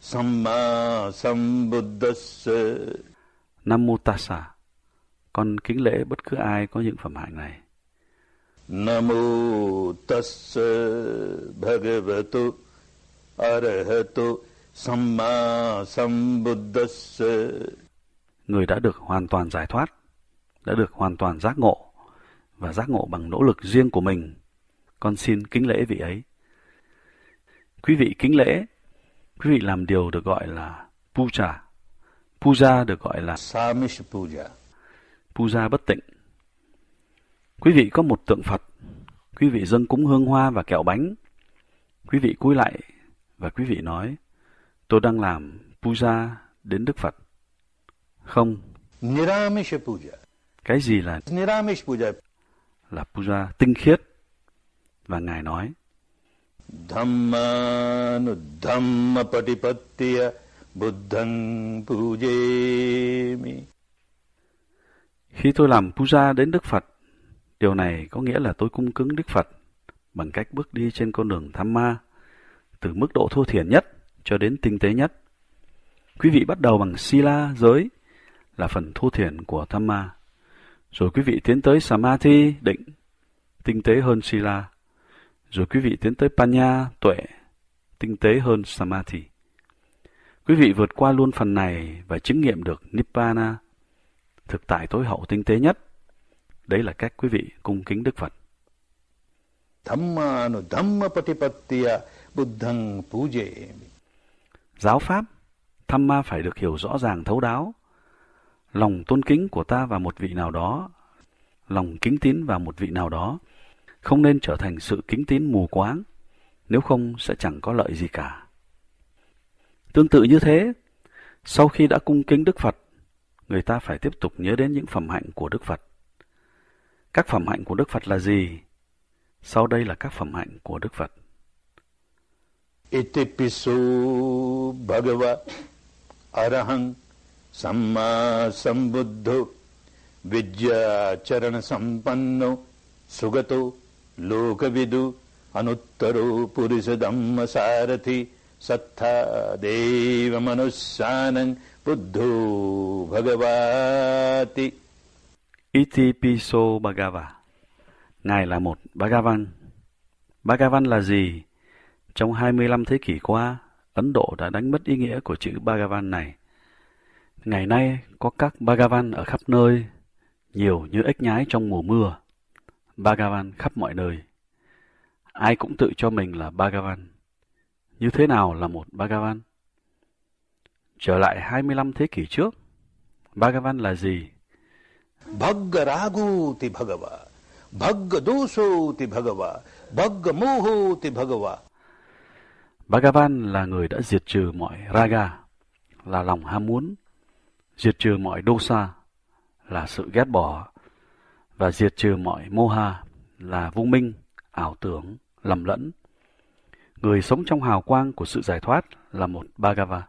samma sambuddhassa. Nam mô tassa con kính lễ bất cứ ai có những phẩm hạnh này. Namo tassa bhagavato arahato samma sambuddhassa. Người đã được hoàn toàn giải thoát, đã được hoàn toàn giác ngộ và giác ngộ bằng nỗ lực riêng của mình. Con xin kính lễ vị ấy. Quý vị kính lễ, quý vị làm điều được gọi là puja. Puja được gọi là Samish puja puja bất tịnh. Quý vị có một tượng Phật, quý vị dâng cúng hương hoa và kẹo bánh. Quý vị cúi lại và quý vị nói, tôi đang làm puja đến Đức Phật. Không. Niramisha puja. Cái gì là Niramish puja? Là puja tinh khiết. Và Ngài nói, Dhammanu dhamma patipattiya buddhang pujemi. Khi tôi làm puja đến Đức Phật, điều này có nghĩa là tôi cung cứng Đức Phật bằng cách bước đi trên con đường tham ma, từ mức độ thô thiển nhất cho đến tinh tế nhất. Quý vị bắt đầu bằng sila giới là phần thô thiển của tham ma, rồi quý vị tiến tới samadhi định, tinh tế hơn sila, rồi quý vị tiến tới panya tuệ, tinh tế hơn samadhi. Quý vị vượt qua luôn phần này và chứng nghiệm được nibbana thực tại tối hậu tinh tế nhất. Đấy là cách quý vị cung kính Đức Phật. Dhammanu dhamma patipattiya buddhang puje. Giáo pháp, tham ma phải được hiểu rõ ràng thấu đáo. Lòng tôn kính của ta và một vị nào đó, lòng kính tín vào một vị nào đó, không nên trở thành sự kính tín mù quáng, nếu không sẽ chẳng có lợi gì cả. Tương tự như thế, sau khi đã cung kính Đức Phật, người ta phải tiếp tục nhớ đến những phẩm hạnh của Đức Phật. Các phẩm hạnh của Đức Phật là gì? Sau đây là các phẩm hạnh của Đức Phật. Itipisu Bhagava Arahang Samma Sambuddho Vijya Charana Sampanno Sugato Lokavidu Anuttaro Purisadamma Sarathi Sattha Deva Manusanang बुद्धो Bhagwati Itipiso Bhagava Ngài là một Bhagavan. Bhagavan là gì? Trong 25 thế kỷ qua, Ấn Độ đã đánh mất ý nghĩa của chữ Bhagavan này. Ngày nay có các Bhagavan ở khắp nơi, nhiều như ếch nhái trong mùa mưa. Bhagavan khắp mọi nơi. Ai cũng tự cho mình là Bhagavan. Như thế nào là một Bhagavan? Trở lại 25 thế kỷ trước, Bhagavan là gì? Bhagga Ragu ti Bhagava, Bhagga Doso ti Bhagava, Bhagga Moho ti Bhagava. Bhagavan là người đã diệt trừ mọi raga, là lòng ham muốn, diệt trừ mọi dosa, là sự ghét bỏ, và diệt trừ mọi moha, là vô minh, ảo tưởng, lầm lẫn. Người sống trong hào quang của sự giải thoát là một Bhagava.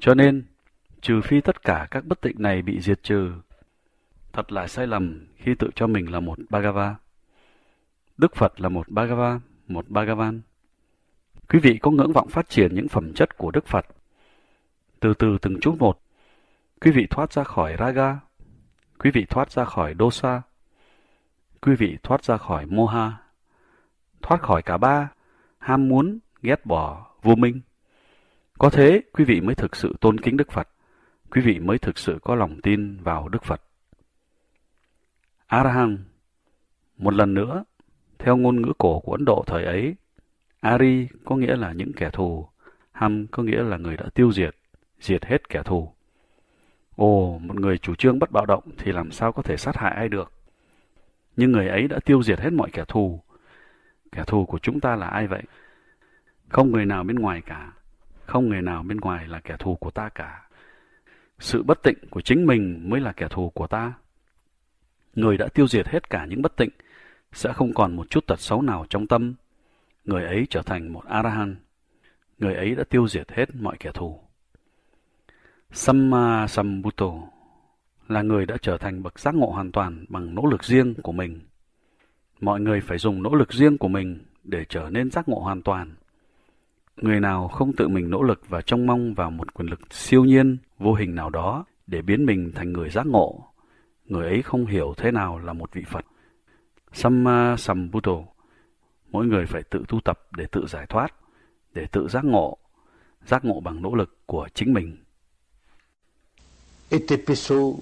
Cho nên, trừ phi tất cả các bất tịnh này bị diệt trừ, thật là sai lầm khi tự cho mình là một Bhagava. Đức Phật là một Bhagava, một Bhagavan. Quý vị có ngưỡng vọng phát triển những phẩm chất của Đức Phật. Từ từ từng chút một, quý vị thoát ra khỏi Raga, quý vị thoát ra khỏi Dosa, quý vị thoát ra khỏi Moha, thoát khỏi cả ba, ham muốn, ghét bỏ, vô minh. Có thế, quý vị mới thực sự tôn kính Đức Phật, quý vị mới thực sự có lòng tin vào Đức Phật. Arahang Một lần nữa, theo ngôn ngữ cổ của Ấn Độ thời ấy, Ari có nghĩa là những kẻ thù, Ham có nghĩa là người đã tiêu diệt, diệt hết kẻ thù. Ồ, một người chủ trương bất bạo động thì làm sao có thể sát hại ai được? Nhưng người ấy đã tiêu diệt hết mọi kẻ thù. Kẻ thù của chúng ta là ai vậy? Không người nào bên ngoài cả không người nào bên ngoài là kẻ thù của ta cả. Sự bất tịnh của chính mình mới là kẻ thù của ta. Người đã tiêu diệt hết cả những bất tịnh, sẽ không còn một chút tật xấu nào trong tâm. Người ấy trở thành một Arahant. Người ấy đã tiêu diệt hết mọi kẻ thù. Samma Sambuto là người đã trở thành bậc giác ngộ hoàn toàn bằng nỗ lực riêng của mình. Mọi người phải dùng nỗ lực riêng của mình để trở nên giác ngộ hoàn toàn. Người nào không tự mình nỗ lực và trông mong vào một quyền lực siêu nhiên, vô hình nào đó để biến mình thành người giác ngộ, người ấy không hiểu thế nào là một vị Phật. Samma Sambuddho. mỗi người phải tự tu tập để tự giải thoát, để tự giác ngộ, giác ngộ bằng nỗ lực của chính mình. Itipisu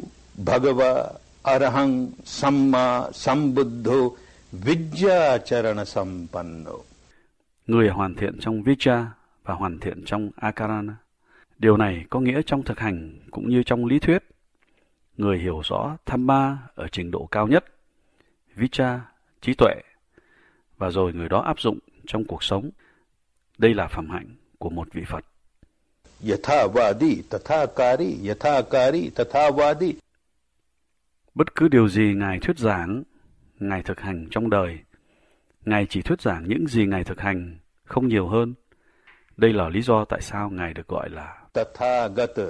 Bhagava Arahang Samma Sambuddho Vijja Charana Sampanno người hoàn thiện trong Vicha và hoàn thiện trong Akarana. Điều này có nghĩa trong thực hành cũng như trong lý thuyết. Người hiểu rõ Dhamma ở trình độ cao nhất, Vicha trí tuệ, và rồi người đó áp dụng trong cuộc sống. Đây là phẩm hạnh của một vị Phật. Yathavadi, tathakari, yathakari, tathavadi. Bất cứ điều gì Ngài thuyết giảng, Ngài thực hành trong đời Ngài chỉ thuyết giảng những gì Ngài thực hành, không nhiều hơn. Đây là lý do tại sao Ngài được gọi là Tathagata,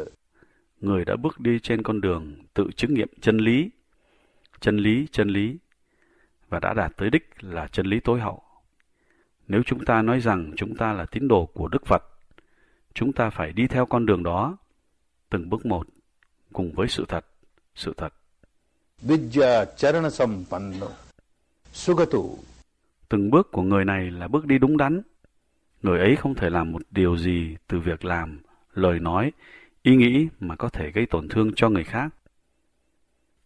người đã bước đi trên con đường tự chứng nghiệm chân lý, chân lý, chân lý, và đã đạt tới đích là chân lý tối hậu. Nếu chúng ta nói rằng chúng ta là tín đồ của Đức Phật, chúng ta phải đi theo con đường đó, từng bước một, cùng với sự thật, sự thật. Vidya charana sampanno sugatu Từng bước của người này là bước đi đúng đắn. Người ấy không thể làm một điều gì từ việc làm, lời nói, ý nghĩ mà có thể gây tổn thương cho người khác.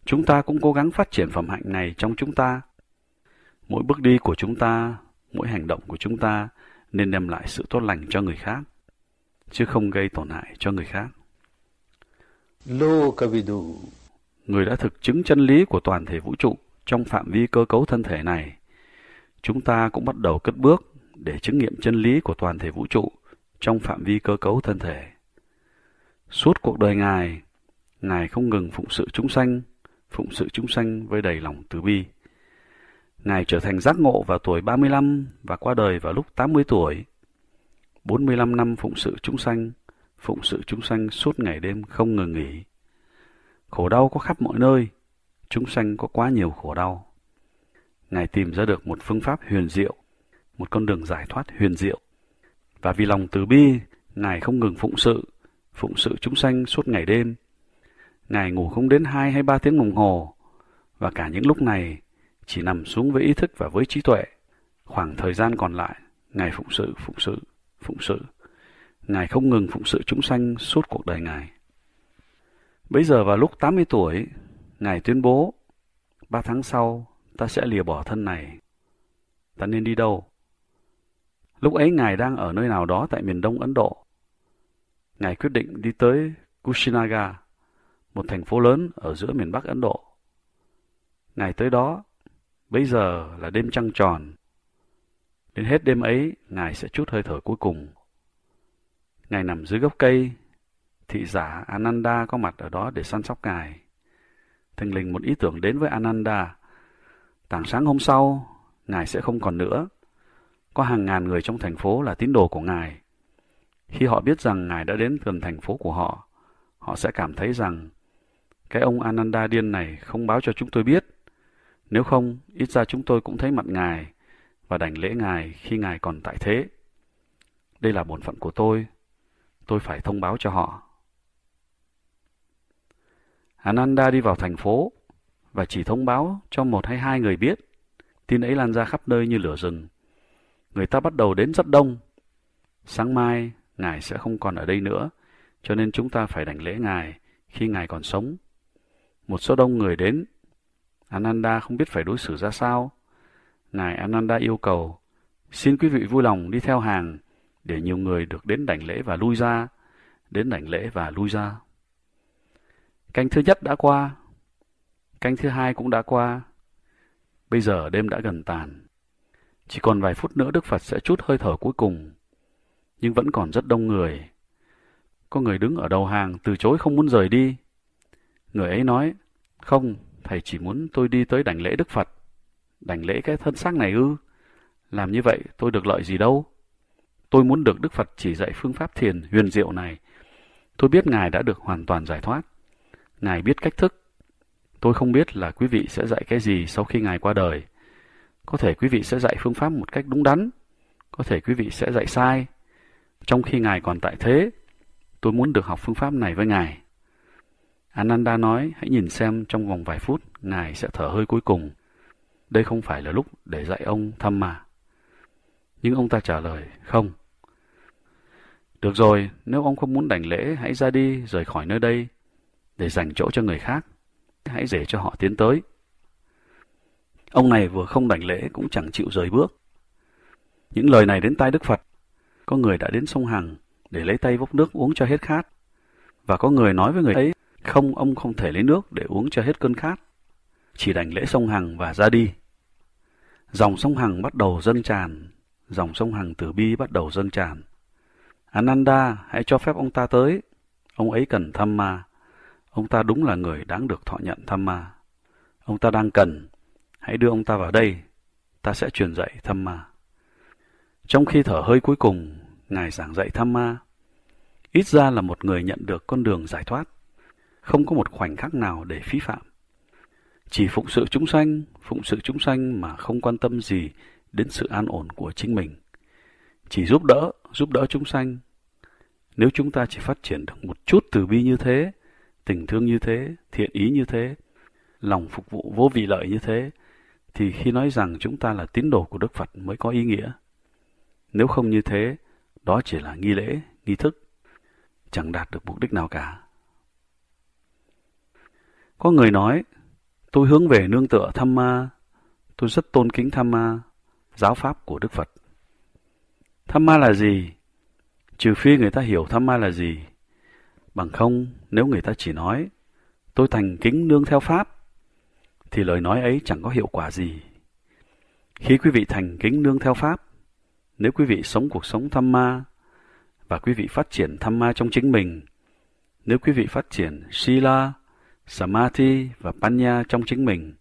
Chúng ta cũng cố gắng phát triển phẩm hạnh này trong chúng ta. Mỗi bước đi của chúng ta, mỗi hành động của chúng ta nên đem lại sự tốt lành cho người khác, chứ không gây tổn hại cho người khác. Lô Kavidu Người đã thực chứng chân lý của toàn thể vũ trụ trong phạm vi cơ cấu thân thể này chúng ta cũng bắt đầu cất bước để chứng nghiệm chân lý của toàn thể vũ trụ trong phạm vi cơ cấu thân thể. Suốt cuộc đời Ngài, Ngài không ngừng phụng sự chúng sanh, phụng sự chúng sanh với đầy lòng từ bi. Ngài trở thành giác ngộ vào tuổi 35 và qua đời vào lúc 80 tuổi. 45 năm phụng sự chúng sanh, phụng sự chúng sanh suốt ngày đêm không ngừng nghỉ. Khổ đau có khắp mọi nơi, chúng sanh có quá nhiều khổ đau. Ngài tìm ra được một phương pháp huyền diệu, một con đường giải thoát huyền diệu. Và vì lòng từ bi, Ngài không ngừng phụng sự, phụng sự chúng sanh suốt ngày đêm. Ngài ngủ không đến hai hay ba tiếng đồng hồ, và cả những lúc này chỉ nằm xuống với ý thức và với trí tuệ. Khoảng thời gian còn lại, Ngài phụng sự, phụng sự, phụng sự. Ngài không ngừng phụng sự chúng sanh suốt cuộc đời Ngài. Bấy giờ vào lúc 80 tuổi, Ngài tuyên bố, ba tháng sau, ta sẽ lìa bỏ thân này. Ta nên đi đâu? Lúc ấy Ngài đang ở nơi nào đó tại miền đông Ấn Độ. Ngài quyết định đi tới Kushinaga, một thành phố lớn ở giữa miền Bắc Ấn Độ. Ngài tới đó, bây giờ là đêm trăng tròn. Đến hết đêm ấy, Ngài sẽ chút hơi thở cuối cùng. Ngài nằm dưới gốc cây, thị giả Ananda có mặt ở đó để săn sóc Ngài. Thành linh một ý tưởng đến với Ananda, Tảng sáng hôm sau, Ngài sẽ không còn nữa. Có hàng ngàn người trong thành phố là tín đồ của Ngài. Khi họ biết rằng Ngài đã đến gần thành phố của họ, họ sẽ cảm thấy rằng cái ông Ananda điên này không báo cho chúng tôi biết. Nếu không, ít ra chúng tôi cũng thấy mặt Ngài và đảnh lễ Ngài khi Ngài còn tại thế. Đây là bổn phận của tôi. Tôi phải thông báo cho họ. Ananda đi vào thành phố và chỉ thông báo cho một hay hai người biết. Tin ấy lan ra khắp nơi như lửa rừng. Người ta bắt đầu đến rất đông. Sáng mai, Ngài sẽ không còn ở đây nữa, cho nên chúng ta phải đảnh lễ Ngài khi Ngài còn sống. Một số đông người đến. Ananda không biết phải đối xử ra sao. Ngài Ananda yêu cầu, xin quý vị vui lòng đi theo hàng để nhiều người được đến đảnh lễ và lui ra, đến đảnh lễ và lui ra. Canh thứ nhất đã qua, Canh thứ hai cũng đã qua. Bây giờ đêm đã gần tàn. Chỉ còn vài phút nữa Đức Phật sẽ chút hơi thở cuối cùng. Nhưng vẫn còn rất đông người. Có người đứng ở đầu hàng từ chối không muốn rời đi. Người ấy nói, không, thầy chỉ muốn tôi đi tới đảnh lễ Đức Phật. Đảnh lễ cái thân xác này ư? Làm như vậy tôi được lợi gì đâu? Tôi muốn được Đức Phật chỉ dạy phương pháp thiền huyền diệu này. Tôi biết Ngài đã được hoàn toàn giải thoát. Ngài biết cách thức, Tôi không biết là quý vị sẽ dạy cái gì sau khi Ngài qua đời. Có thể quý vị sẽ dạy phương pháp một cách đúng đắn, có thể quý vị sẽ dạy sai. Trong khi Ngài còn tại thế, tôi muốn được học phương pháp này với Ngài. Ananda nói, hãy nhìn xem trong vòng vài phút, Ngài sẽ thở hơi cuối cùng. Đây không phải là lúc để dạy ông thăm mà. Nhưng ông ta trả lời, không. Được rồi, nếu ông không muốn đảnh lễ, hãy ra đi, rời khỏi nơi đây, để dành chỗ cho người khác hãy để cho họ tiến tới. Ông này vừa không đảnh lễ cũng chẳng chịu rời bước. Những lời này đến tai Đức Phật, có người đã đến sông Hằng để lấy tay vốc nước uống cho hết khát, và có người nói với người ấy, không ông không thể lấy nước để uống cho hết cơn khát, chỉ đảnh lễ sông Hằng và ra đi. Dòng sông Hằng bắt đầu dâng tràn, dòng sông Hằng từ bi bắt đầu dâng tràn. Ananda, hãy cho phép ông ta tới, ông ấy cần thăm ma. Ông ta đúng là người đáng được thọ nhận tham ma. Ông ta đang cần. Hãy đưa ông ta vào đây. Ta sẽ truyền dạy tham ma. Trong khi thở hơi cuối cùng, Ngài giảng dạy tham ma. Ít ra là một người nhận được con đường giải thoát. Không có một khoảnh khắc nào để phí phạm. Chỉ phụng sự chúng sanh, phụng sự chúng sanh mà không quan tâm gì đến sự an ổn của chính mình. Chỉ giúp đỡ, giúp đỡ chúng sanh. Nếu chúng ta chỉ phát triển được một chút từ bi như thế, tình thương như thế, thiện ý như thế, lòng phục vụ vô vị lợi như thế, thì khi nói rằng chúng ta là tín đồ của Đức Phật mới có ý nghĩa. Nếu không như thế, đó chỉ là nghi lễ, nghi thức, chẳng đạt được mục đích nào cả. Có người nói, tôi hướng về nương tựa tham ma, tôi rất tôn kính tham ma, giáo pháp của Đức Phật. Tham ma là gì? Trừ phi người ta hiểu tham ma là gì, Bằng không, nếu người ta chỉ nói, tôi thành kính nương theo Pháp, thì lời nói ấy chẳng có hiệu quả gì. Khi quý vị thành kính nương theo Pháp, nếu quý vị sống cuộc sống tham ma và quý vị phát triển tham ma trong chính mình, nếu quý vị phát triển Sila, Samadhi và Panya trong chính mình,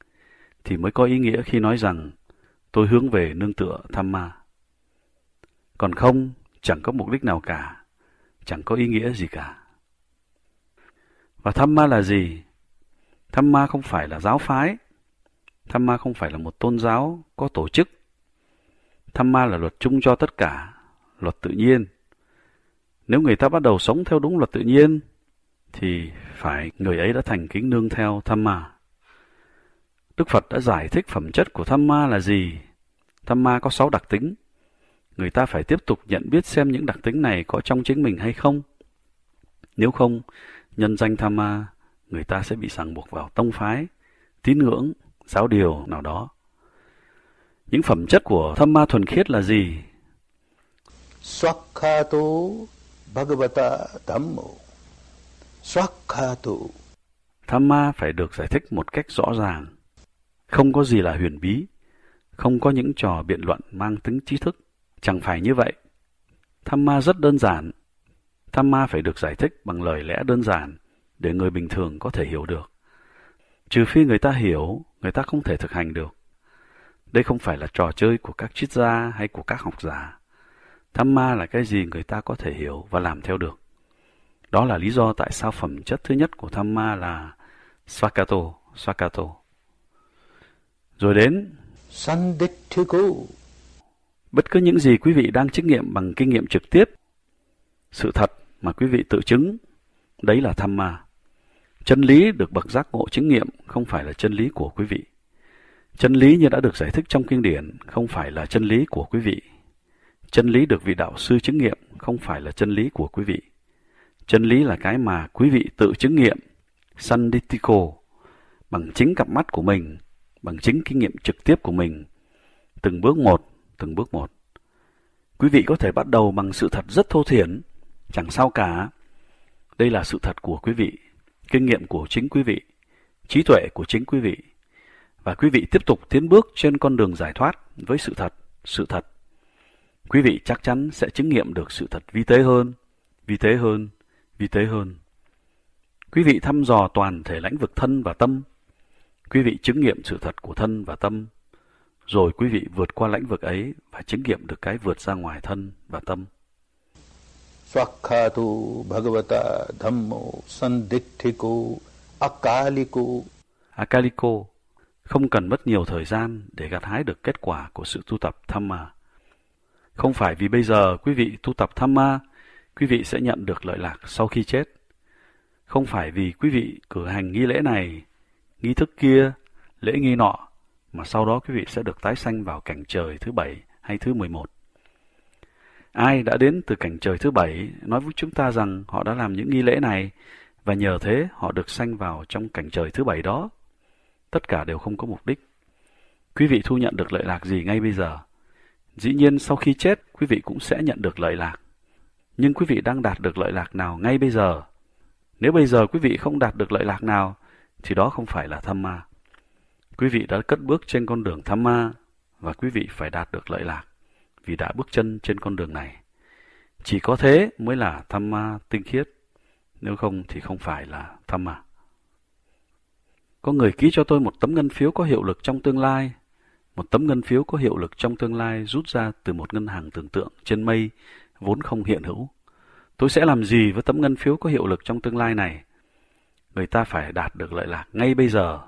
thì mới có ý nghĩa khi nói rằng tôi hướng về nương tựa tham ma. Còn không, chẳng có mục đích nào cả, chẳng có ý nghĩa gì cả. Và tham ma là gì? Tham ma không phải là giáo phái. Tham ma không phải là một tôn giáo có tổ chức. Tham ma là luật chung cho tất cả, luật tự nhiên. Nếu người ta bắt đầu sống theo đúng luật tự nhiên, thì phải người ấy đã thành kính nương theo tham ma. Đức Phật đã giải thích phẩm chất của tham ma là gì. Tham ma có sáu đặc tính. Người ta phải tiếp tục nhận biết xem những đặc tính này có trong chính mình hay không. Nếu không, nhân danh tham ma, người ta sẽ bị ràng buộc vào tông phái, tín ngưỡng, giáo điều nào đó. Những phẩm chất của tham ma thuần khiết là gì? Swakhato Bhagavata Dhammo Swakhato Tham ma phải được giải thích một cách rõ ràng. Không có gì là huyền bí, không có những trò biện luận mang tính trí thức. Chẳng phải như vậy. Tham ma rất đơn giản, tham ma phải được giải thích bằng lời lẽ đơn giản để người bình thường có thể hiểu được. Trừ phi người ta hiểu, người ta không thể thực hành được. Đây không phải là trò chơi của các triết gia hay của các học giả. Tham ma là cái gì người ta có thể hiểu và làm theo được. Đó là lý do tại sao phẩm chất thứ nhất của tham ma là Svakato, Svakato. Rồi đến Sandittiku. Bất cứ những gì quý vị đang chứng nghiệm bằng kinh nghiệm trực tiếp, sự thật mà quý vị tự chứng, đấy là tham ma. Chân lý được bậc giác ngộ chứng nghiệm không phải là chân lý của quý vị. Chân lý như đã được giải thích trong kinh điển không phải là chân lý của quý vị. Chân lý được vị đạo sư chứng nghiệm không phải là chân lý của quý vị. Chân lý là cái mà quý vị tự chứng nghiệm, sanditico, bằng chính cặp mắt của mình, bằng chính kinh nghiệm trực tiếp của mình, từng bước một, từng bước một. Quý vị có thể bắt đầu bằng sự thật rất thô thiển, Chẳng sao cả. Đây là sự thật của quý vị, kinh nghiệm của chính quý vị, trí tuệ của chính quý vị. Và quý vị tiếp tục tiến bước trên con đường giải thoát với sự thật, sự thật. Quý vị chắc chắn sẽ chứng nghiệm được sự thật vi tế hơn, vi tế hơn, vi tế hơn. Quý vị thăm dò toàn thể lãnh vực thân và tâm. Quý vị chứng nghiệm sự thật của thân và tâm. Rồi quý vị vượt qua lãnh vực ấy và chứng nghiệm được cái vượt ra ngoài thân và tâm. ಸ್ವಖ್ಯಾತು ಭಗವತ ಧಮ್ಮೋ ಸಂದಿಕ್ಥಿಕೋ ಅಕಾಲಿಕೋ Akaliko không cần mất nhiều thời gian để gặt hái được kết quả của sự tu tập tham ma. Không phải vì bây giờ quý vị tu tập tham ma, quý vị sẽ nhận được lợi lạc sau khi chết. Không phải vì quý vị cử hành nghi lễ này, nghi thức kia, lễ nghi nọ, mà sau đó quý vị sẽ được tái sanh vào cảnh trời thứ bảy hay thứ mười một. Ai đã đến từ cảnh trời thứ bảy nói với chúng ta rằng họ đã làm những nghi lễ này và nhờ thế họ được sanh vào trong cảnh trời thứ bảy đó. Tất cả đều không có mục đích. Quý vị thu nhận được lợi lạc gì ngay bây giờ? Dĩ nhiên sau khi chết, quý vị cũng sẽ nhận được lợi lạc. Nhưng quý vị đang đạt được lợi lạc nào ngay bây giờ? Nếu bây giờ quý vị không đạt được lợi lạc nào, thì đó không phải là tham ma. Quý vị đã cất bước trên con đường tham ma và quý vị phải đạt được lợi lạc vì đã bước chân trên con đường này. Chỉ có thế mới là tham ma tinh khiết, nếu không thì không phải là tham ma. Có người ký cho tôi một tấm ngân phiếu có hiệu lực trong tương lai. Một tấm ngân phiếu có hiệu lực trong tương lai rút ra từ một ngân hàng tưởng tượng trên mây vốn không hiện hữu. Tôi sẽ làm gì với tấm ngân phiếu có hiệu lực trong tương lai này? Người ta phải đạt được lợi lạc ngay bây giờ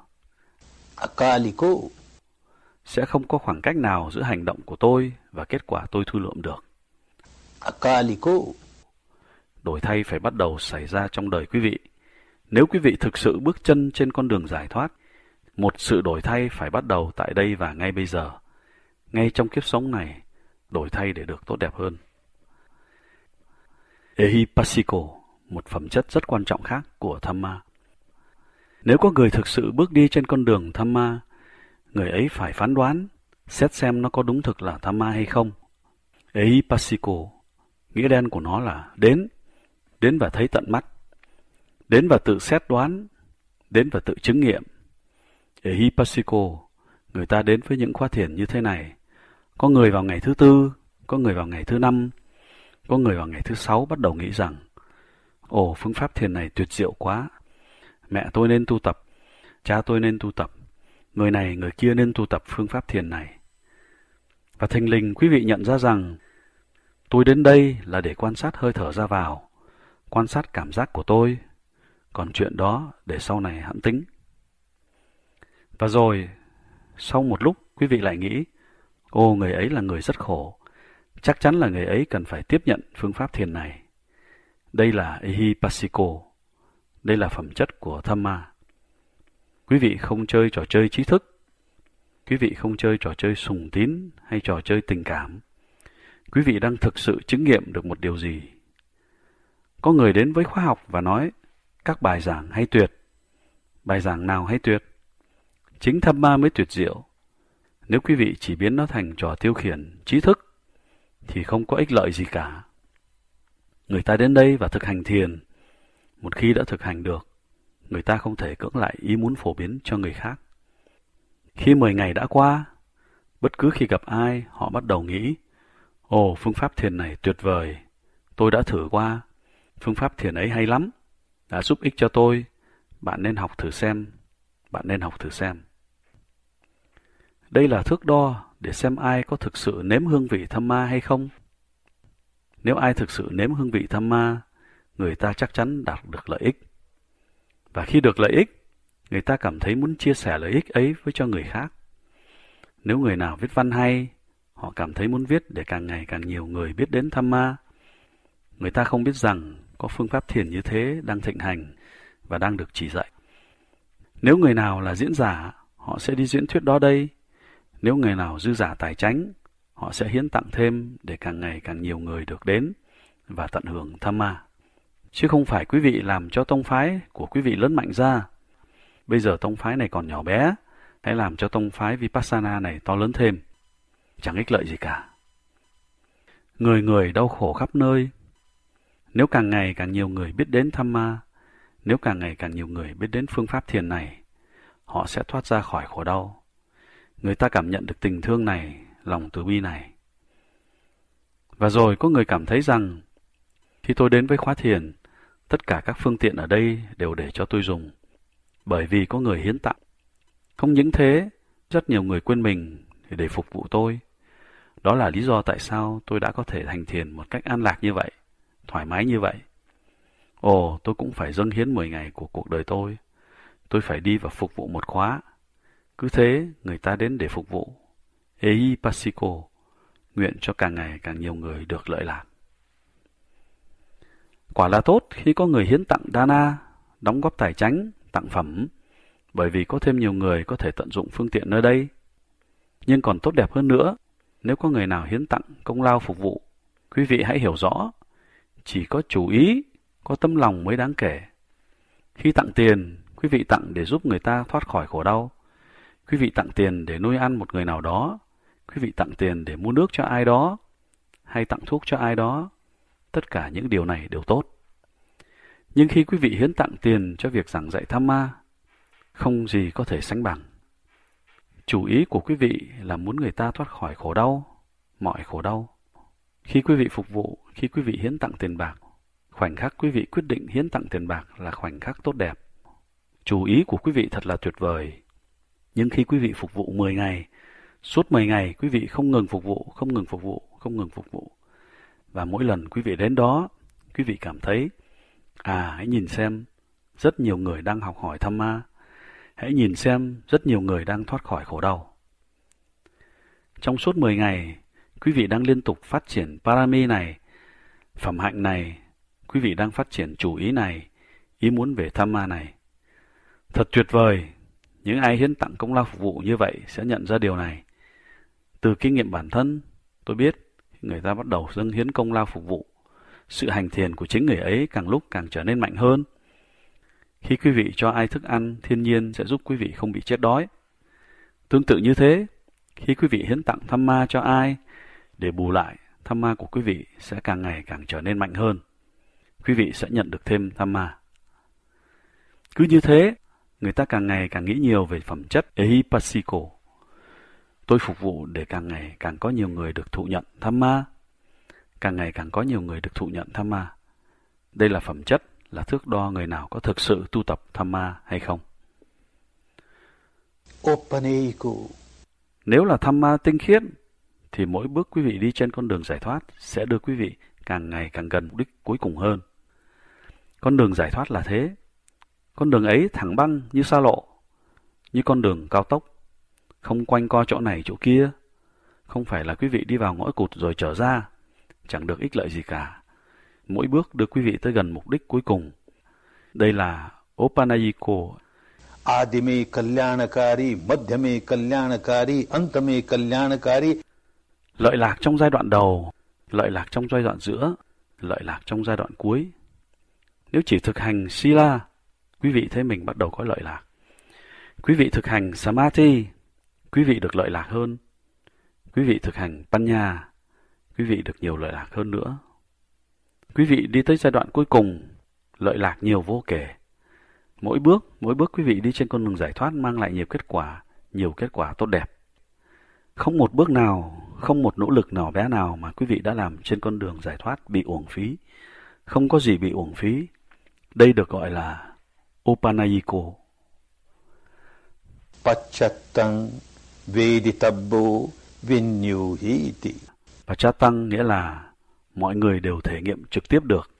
sẽ không có khoảng cách nào giữa hành động của tôi và kết quả tôi thu lượm được. Đổi thay phải bắt đầu xảy ra trong đời quý vị. Nếu quý vị thực sự bước chân trên con đường giải thoát, một sự đổi thay phải bắt đầu tại đây và ngay bây giờ. Ngay trong kiếp sống này, đổi thay để được tốt đẹp hơn. Ehipasiko, một phẩm chất rất quan trọng khác của Thamma. Nếu có người thực sự bước đi trên con đường Thamma, người ấy phải phán đoán, xét xem nó có đúng thực là tham ma hay không. Ấy Pasico, nghĩa đen của nó là đến, đến và thấy tận mắt, đến và tự xét đoán, đến và tự chứng nghiệm. Ấy Pasico, người ta đến với những khóa thiền như thế này. Có người vào ngày thứ tư, có người vào ngày thứ năm, có người vào ngày thứ sáu bắt đầu nghĩ rằng Ồ, phương pháp thiền này tuyệt diệu quá. Mẹ tôi nên tu tập, cha tôi nên tu tập, người này người kia nên tu tập phương pháp thiền này. Và thình lình quý vị nhận ra rằng tôi đến đây là để quan sát hơi thở ra vào, quan sát cảm giác của tôi, còn chuyện đó để sau này hãm tính. Và rồi, sau một lúc quý vị lại nghĩ, ô người ấy là người rất khổ, chắc chắn là người ấy cần phải tiếp nhận phương pháp thiền này. Đây là Ihipasiko, đây là phẩm chất của Thamma. Quý vị không chơi trò chơi trí thức. Quý vị không chơi trò chơi sùng tín hay trò chơi tình cảm. Quý vị đang thực sự chứng nghiệm được một điều gì? Có người đến với khoa học và nói các bài giảng hay tuyệt. Bài giảng nào hay tuyệt? Chính tham ma mới tuyệt diệu. Nếu quý vị chỉ biến nó thành trò tiêu khiển, trí thức, thì không có ích lợi gì cả. Người ta đến đây và thực hành thiền. Một khi đã thực hành được, người ta không thể cưỡng lại ý muốn phổ biến cho người khác. Khi 10 ngày đã qua, bất cứ khi gặp ai, họ bắt đầu nghĩ, Ồ, phương pháp thiền này tuyệt vời, tôi đã thử qua, phương pháp thiền ấy hay lắm, đã giúp ích cho tôi, bạn nên học thử xem, bạn nên học thử xem. Đây là thước đo để xem ai có thực sự nếm hương vị tham ma hay không. Nếu ai thực sự nếm hương vị tham ma, người ta chắc chắn đạt được lợi ích và khi được lợi ích, người ta cảm thấy muốn chia sẻ lợi ích ấy với cho người khác. Nếu người nào viết văn hay, họ cảm thấy muốn viết để càng ngày càng nhiều người biết đến tham ma. Người ta không biết rằng có phương pháp thiền như thế đang thịnh hành và đang được chỉ dạy. Nếu người nào là diễn giả, họ sẽ đi diễn thuyết đó đây. Nếu người nào dư giả tài chánh, họ sẽ hiến tặng thêm để càng ngày càng nhiều người được đến và tận hưởng tham ma chứ không phải quý vị làm cho tông phái của quý vị lớn mạnh ra. Bây giờ tông phái này còn nhỏ bé, hãy làm cho tông phái Vipassana này to lớn thêm. Chẳng ích lợi gì cả. Người người đau khổ khắp nơi. Nếu càng ngày càng nhiều người biết đến tham ma, nếu càng ngày càng nhiều người biết đến phương pháp thiền này, họ sẽ thoát ra khỏi khổ đau. Người ta cảm nhận được tình thương này, lòng từ bi này. Và rồi có người cảm thấy rằng, khi tôi đến với khóa thiền, Tất cả các phương tiện ở đây đều để cho tôi dùng, bởi vì có người hiến tặng. Không những thế, rất nhiều người quên mình để phục vụ tôi. Đó là lý do tại sao tôi đã có thể thành thiền một cách an lạc như vậy, thoải mái như vậy. Ồ, tôi cũng phải dâng hiến 10 ngày của cuộc đời tôi. Tôi phải đi và phục vụ một khóa. Cứ thế, người ta đến để phục vụ. Ei Pasico, nguyện cho càng ngày càng nhiều người được lợi lạc. Quả là tốt khi có người hiến tặng Dana, đóng góp tài chánh, tặng phẩm, bởi vì có thêm nhiều người có thể tận dụng phương tiện nơi đây. Nhưng còn tốt đẹp hơn nữa, nếu có người nào hiến tặng công lao phục vụ, quý vị hãy hiểu rõ, chỉ có chủ ý, có tâm lòng mới đáng kể. Khi tặng tiền, quý vị tặng để giúp người ta thoát khỏi khổ đau. Quý vị tặng tiền để nuôi ăn một người nào đó, quý vị tặng tiền để mua nước cho ai đó, hay tặng thuốc cho ai đó, Tất cả những điều này đều tốt. Nhưng khi quý vị hiến tặng tiền cho việc giảng dạy tham ma, không gì có thể sánh bằng. Chủ ý của quý vị là muốn người ta thoát khỏi khổ đau, mọi khổ đau. Khi quý vị phục vụ, khi quý vị hiến tặng tiền bạc, khoảnh khắc quý vị quyết định hiến tặng tiền bạc là khoảnh khắc tốt đẹp. Chủ ý của quý vị thật là tuyệt vời. Nhưng khi quý vị phục vụ 10 ngày, suốt 10 ngày quý vị không ngừng phục vụ, không ngừng phục vụ, không ngừng phục vụ, và mỗi lần quý vị đến đó, quý vị cảm thấy, à hãy nhìn xem, rất nhiều người đang học hỏi tham ma, hãy nhìn xem rất nhiều người đang thoát khỏi khổ đau. Trong suốt 10 ngày, quý vị đang liên tục phát triển parami này, phẩm hạnh này, quý vị đang phát triển chủ ý này, ý muốn về tham ma này. Thật tuyệt vời, những ai hiến tặng công lao phục vụ như vậy sẽ nhận ra điều này. Từ kinh nghiệm bản thân, tôi biết người ta bắt đầu dâng hiến công lao phục vụ. Sự hành thiền của chính người ấy càng lúc càng trở nên mạnh hơn. Khi quý vị cho ai thức ăn, thiên nhiên sẽ giúp quý vị không bị chết đói. Tương tự như thế, khi quý vị hiến tặng tham ma cho ai, để bù lại, tham ma của quý vị sẽ càng ngày càng trở nên mạnh hơn. Quý vị sẽ nhận được thêm tham ma. Cứ như thế, người ta càng ngày càng nghĩ nhiều về phẩm chất Ehipasiko, Tôi phục vụ để càng ngày càng có nhiều người được thụ nhận tham ma. Càng ngày càng có nhiều người được thụ nhận tham ma. Đây là phẩm chất, là thước đo người nào có thực sự tu tập tham ma hay không. Nếu là tham ma tinh khiết, thì mỗi bước quý vị đi trên con đường giải thoát sẽ đưa quý vị càng ngày càng gần mục đích cuối cùng hơn. Con đường giải thoát là thế. Con đường ấy thẳng băng như xa lộ, như con đường cao tốc không quanh co chỗ này chỗ kia. Không phải là quý vị đi vào ngõ cụt rồi trở ra, chẳng được ích lợi gì cả. Mỗi bước đưa quý vị tới gần mục đích cuối cùng. Đây là Opanayiko. Adi kalyanakari, madhya kalyanakari, anta kalyanakari. Lợi lạc trong giai đoạn đầu, lợi lạc trong giai đoạn giữa, lợi lạc trong giai đoạn cuối. Nếu chỉ thực hành Sila, quý vị thấy mình bắt đầu có lợi lạc. Quý vị thực hành Samadhi, quý vị được lợi lạc hơn. Quý vị thực hành Panya, quý vị được nhiều lợi lạc hơn nữa. Quý vị đi tới giai đoạn cuối cùng, lợi lạc nhiều vô kể. Mỗi bước, mỗi bước quý vị đi trên con đường giải thoát mang lại nhiều kết quả, nhiều kết quả tốt đẹp. Không một bước nào, không một nỗ lực nào bé nào mà quý vị đã làm trên con đường giải thoát bị uổng phí. Không có gì bị uổng phí. Đây được gọi là Upanayiko. Pachatang Veditabbo Vinyuhiti. Pachatan nghĩa là mọi người đều thể nghiệm trực tiếp được.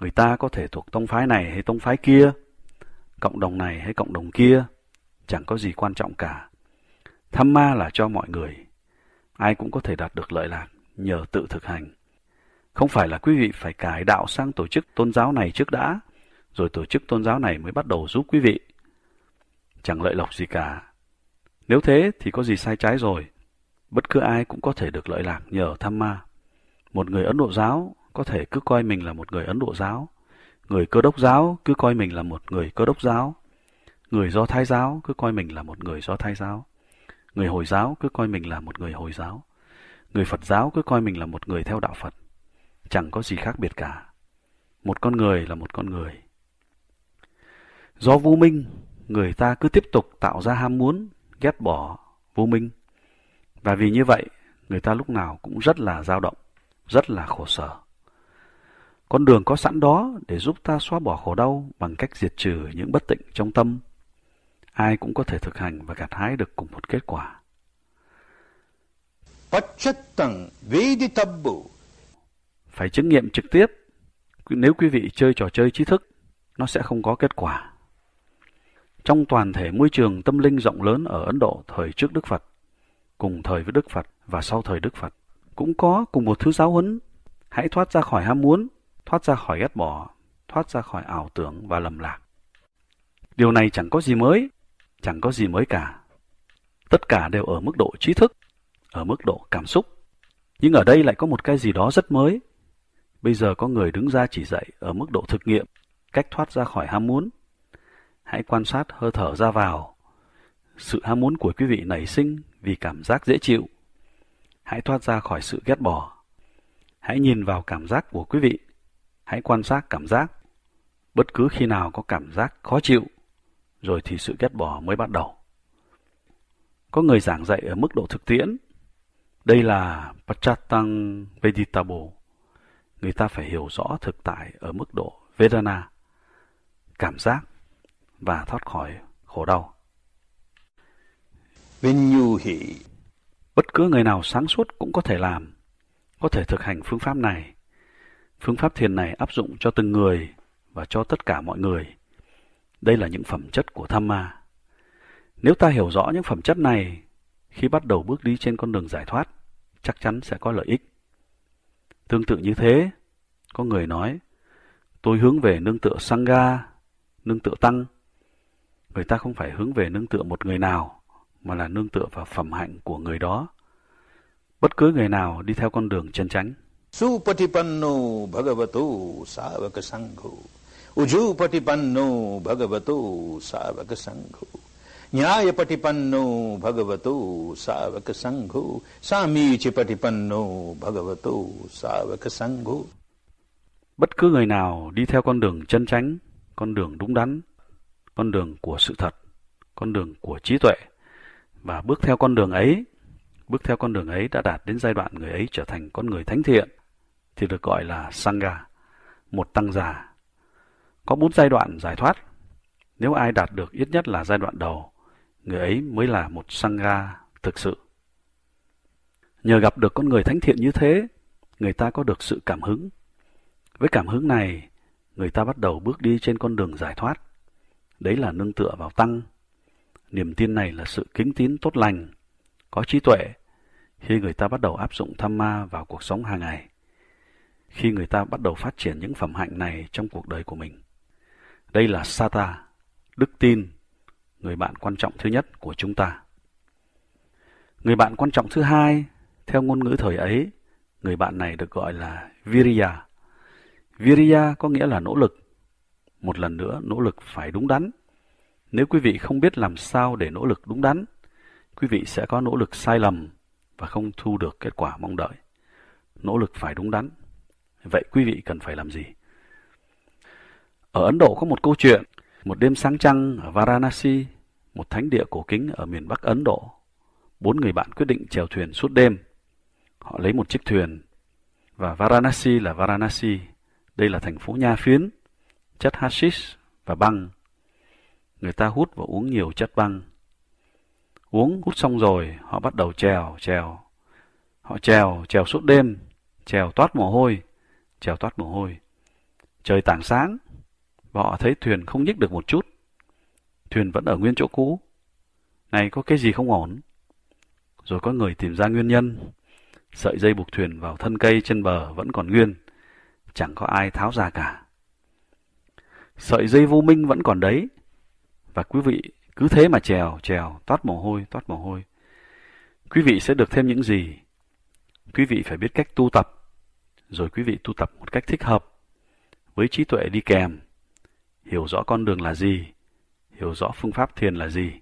Người ta có thể thuộc tông phái này hay tông phái kia, cộng đồng này hay cộng đồng kia, chẳng có gì quan trọng cả. Tham ma là cho mọi người. Ai cũng có thể đạt được lợi lạc nhờ tự thực hành. Không phải là quý vị phải cải đạo sang tổ chức tôn giáo này trước đã, rồi tổ chức tôn giáo này mới bắt đầu giúp quý vị. Chẳng lợi lộc gì cả, nếu thế thì có gì sai trái rồi. Bất cứ ai cũng có thể được lợi lạc nhờ tham ma. Một người Ấn Độ giáo có thể cứ coi mình là một người Ấn Độ giáo. Người cơ đốc giáo cứ coi mình là một người cơ đốc giáo. Người Do Thái giáo cứ coi mình là một người Do Thái giáo. Người Hồi giáo cứ coi mình là một người Hồi giáo. Người Phật giáo cứ coi mình là một người theo đạo Phật. Chẳng có gì khác biệt cả. Một con người là một con người. Do vô minh, người ta cứ tiếp tục tạo ra ham muốn ghét bỏ vô minh. Và vì như vậy, người ta lúc nào cũng rất là dao động, rất là khổ sở. Con đường có sẵn đó để giúp ta xóa bỏ khổ đau bằng cách diệt trừ những bất tịnh trong tâm. Ai cũng có thể thực hành và gặt hái được cùng một kết quả. Phải chứng nghiệm trực tiếp. Nếu quý vị chơi trò chơi trí thức, nó sẽ không có kết quả trong toàn thể môi trường tâm linh rộng lớn ở Ấn Độ thời trước Đức Phật, cùng thời với Đức Phật và sau thời Đức Phật, cũng có cùng một thứ giáo huấn. Hãy thoát ra khỏi ham muốn, thoát ra khỏi ghét bỏ, thoát ra khỏi ảo tưởng và lầm lạc. Điều này chẳng có gì mới, chẳng có gì mới cả. Tất cả đều ở mức độ trí thức, ở mức độ cảm xúc. Nhưng ở đây lại có một cái gì đó rất mới. Bây giờ có người đứng ra chỉ dạy ở mức độ thực nghiệm, cách thoát ra khỏi ham muốn, hãy quan sát hơi thở ra vào. Sự ham muốn của quý vị nảy sinh vì cảm giác dễ chịu. Hãy thoát ra khỏi sự ghét bỏ. Hãy nhìn vào cảm giác của quý vị. Hãy quan sát cảm giác. Bất cứ khi nào có cảm giác khó chịu, rồi thì sự ghét bỏ mới bắt đầu. Có người giảng dạy ở mức độ thực tiễn. Đây là Pachatang Veditabo. Người ta phải hiểu rõ thực tại ở mức độ Vedana, cảm giác và thoát khỏi khổ đau. Bất cứ người nào sáng suốt cũng có thể làm, có thể thực hành phương pháp này. Phương pháp thiền này áp dụng cho từng người và cho tất cả mọi người. Đây là những phẩm chất của tham ma. Nếu ta hiểu rõ những phẩm chất này, khi bắt đầu bước đi trên con đường giải thoát, chắc chắn sẽ có lợi ích. Tương tự như thế, có người nói, tôi hướng về nương tựa Sangha, nương tựa Tăng, Người ta không phải hướng về nương tựa một người nào, mà là nương tựa vào phẩm hạnh của người đó. Bất cứ người nào đi theo con đường chân chánh. Supatipanno bhagavato savaka sangho Ujupatipanno bhagavato savaka sangho न्यायपटिपन्नो भगवतो सावकसङ्घो सामीचिपटिपन्नो भगवतो सावकसङ्घो Bất cứ người nào đi theo con đường chân chánh, con đường đúng đắn, con đường của sự thật, con đường của trí tuệ và bước theo con đường ấy, bước theo con đường ấy đã đạt đến giai đoạn người ấy trở thành con người thánh thiện thì được gọi là sangha, một tăng già. Có bốn giai đoạn giải thoát. Nếu ai đạt được ít nhất là giai đoạn đầu, người ấy mới là một sangha thực sự. Nhờ gặp được con người thánh thiện như thế, người ta có được sự cảm hứng. Với cảm hứng này, người ta bắt đầu bước đi trên con đường giải thoát. Đấy là nương tựa vào tăng. Niềm tin này là sự kính tín tốt lành, có trí tuệ khi người ta bắt đầu áp dụng tham ma vào cuộc sống hàng ngày. Khi người ta bắt đầu phát triển những phẩm hạnh này trong cuộc đời của mình. Đây là Sata, đức tin, người bạn quan trọng thứ nhất của chúng ta. Người bạn quan trọng thứ hai, theo ngôn ngữ thời ấy, người bạn này được gọi là virya virya có nghĩa là nỗ lực một lần nữa nỗ lực phải đúng đắn. Nếu quý vị không biết làm sao để nỗ lực đúng đắn, quý vị sẽ có nỗ lực sai lầm và không thu được kết quả mong đợi. Nỗ lực phải đúng đắn. Vậy quý vị cần phải làm gì? Ở Ấn Độ có một câu chuyện, một đêm sáng trăng ở Varanasi, một thánh địa cổ kính ở miền Bắc Ấn Độ. Bốn người bạn quyết định chèo thuyền suốt đêm. Họ lấy một chiếc thuyền và Varanasi là Varanasi, đây là thành phố nha phiến chất hashish và băng. Người ta hút và uống nhiều chất băng. Uống hút xong rồi, họ bắt đầu trèo, trèo. Họ trèo, trèo suốt đêm, trèo toát mồ hôi, trèo toát mồ hôi. Trời tảng sáng, và họ thấy thuyền không nhích được một chút. Thuyền vẫn ở nguyên chỗ cũ. Này có cái gì không ổn? Rồi có người tìm ra nguyên nhân. Sợi dây buộc thuyền vào thân cây trên bờ vẫn còn nguyên. Chẳng có ai tháo ra cả. Sợi dây vô minh vẫn còn đấy. Và quý vị cứ thế mà trèo, trèo, toát mồ hôi, toát mồ hôi. Quý vị sẽ được thêm những gì? Quý vị phải biết cách tu tập, rồi quý vị tu tập một cách thích hợp, với trí tuệ đi kèm, hiểu rõ con đường là gì, hiểu rõ phương pháp thiền là gì.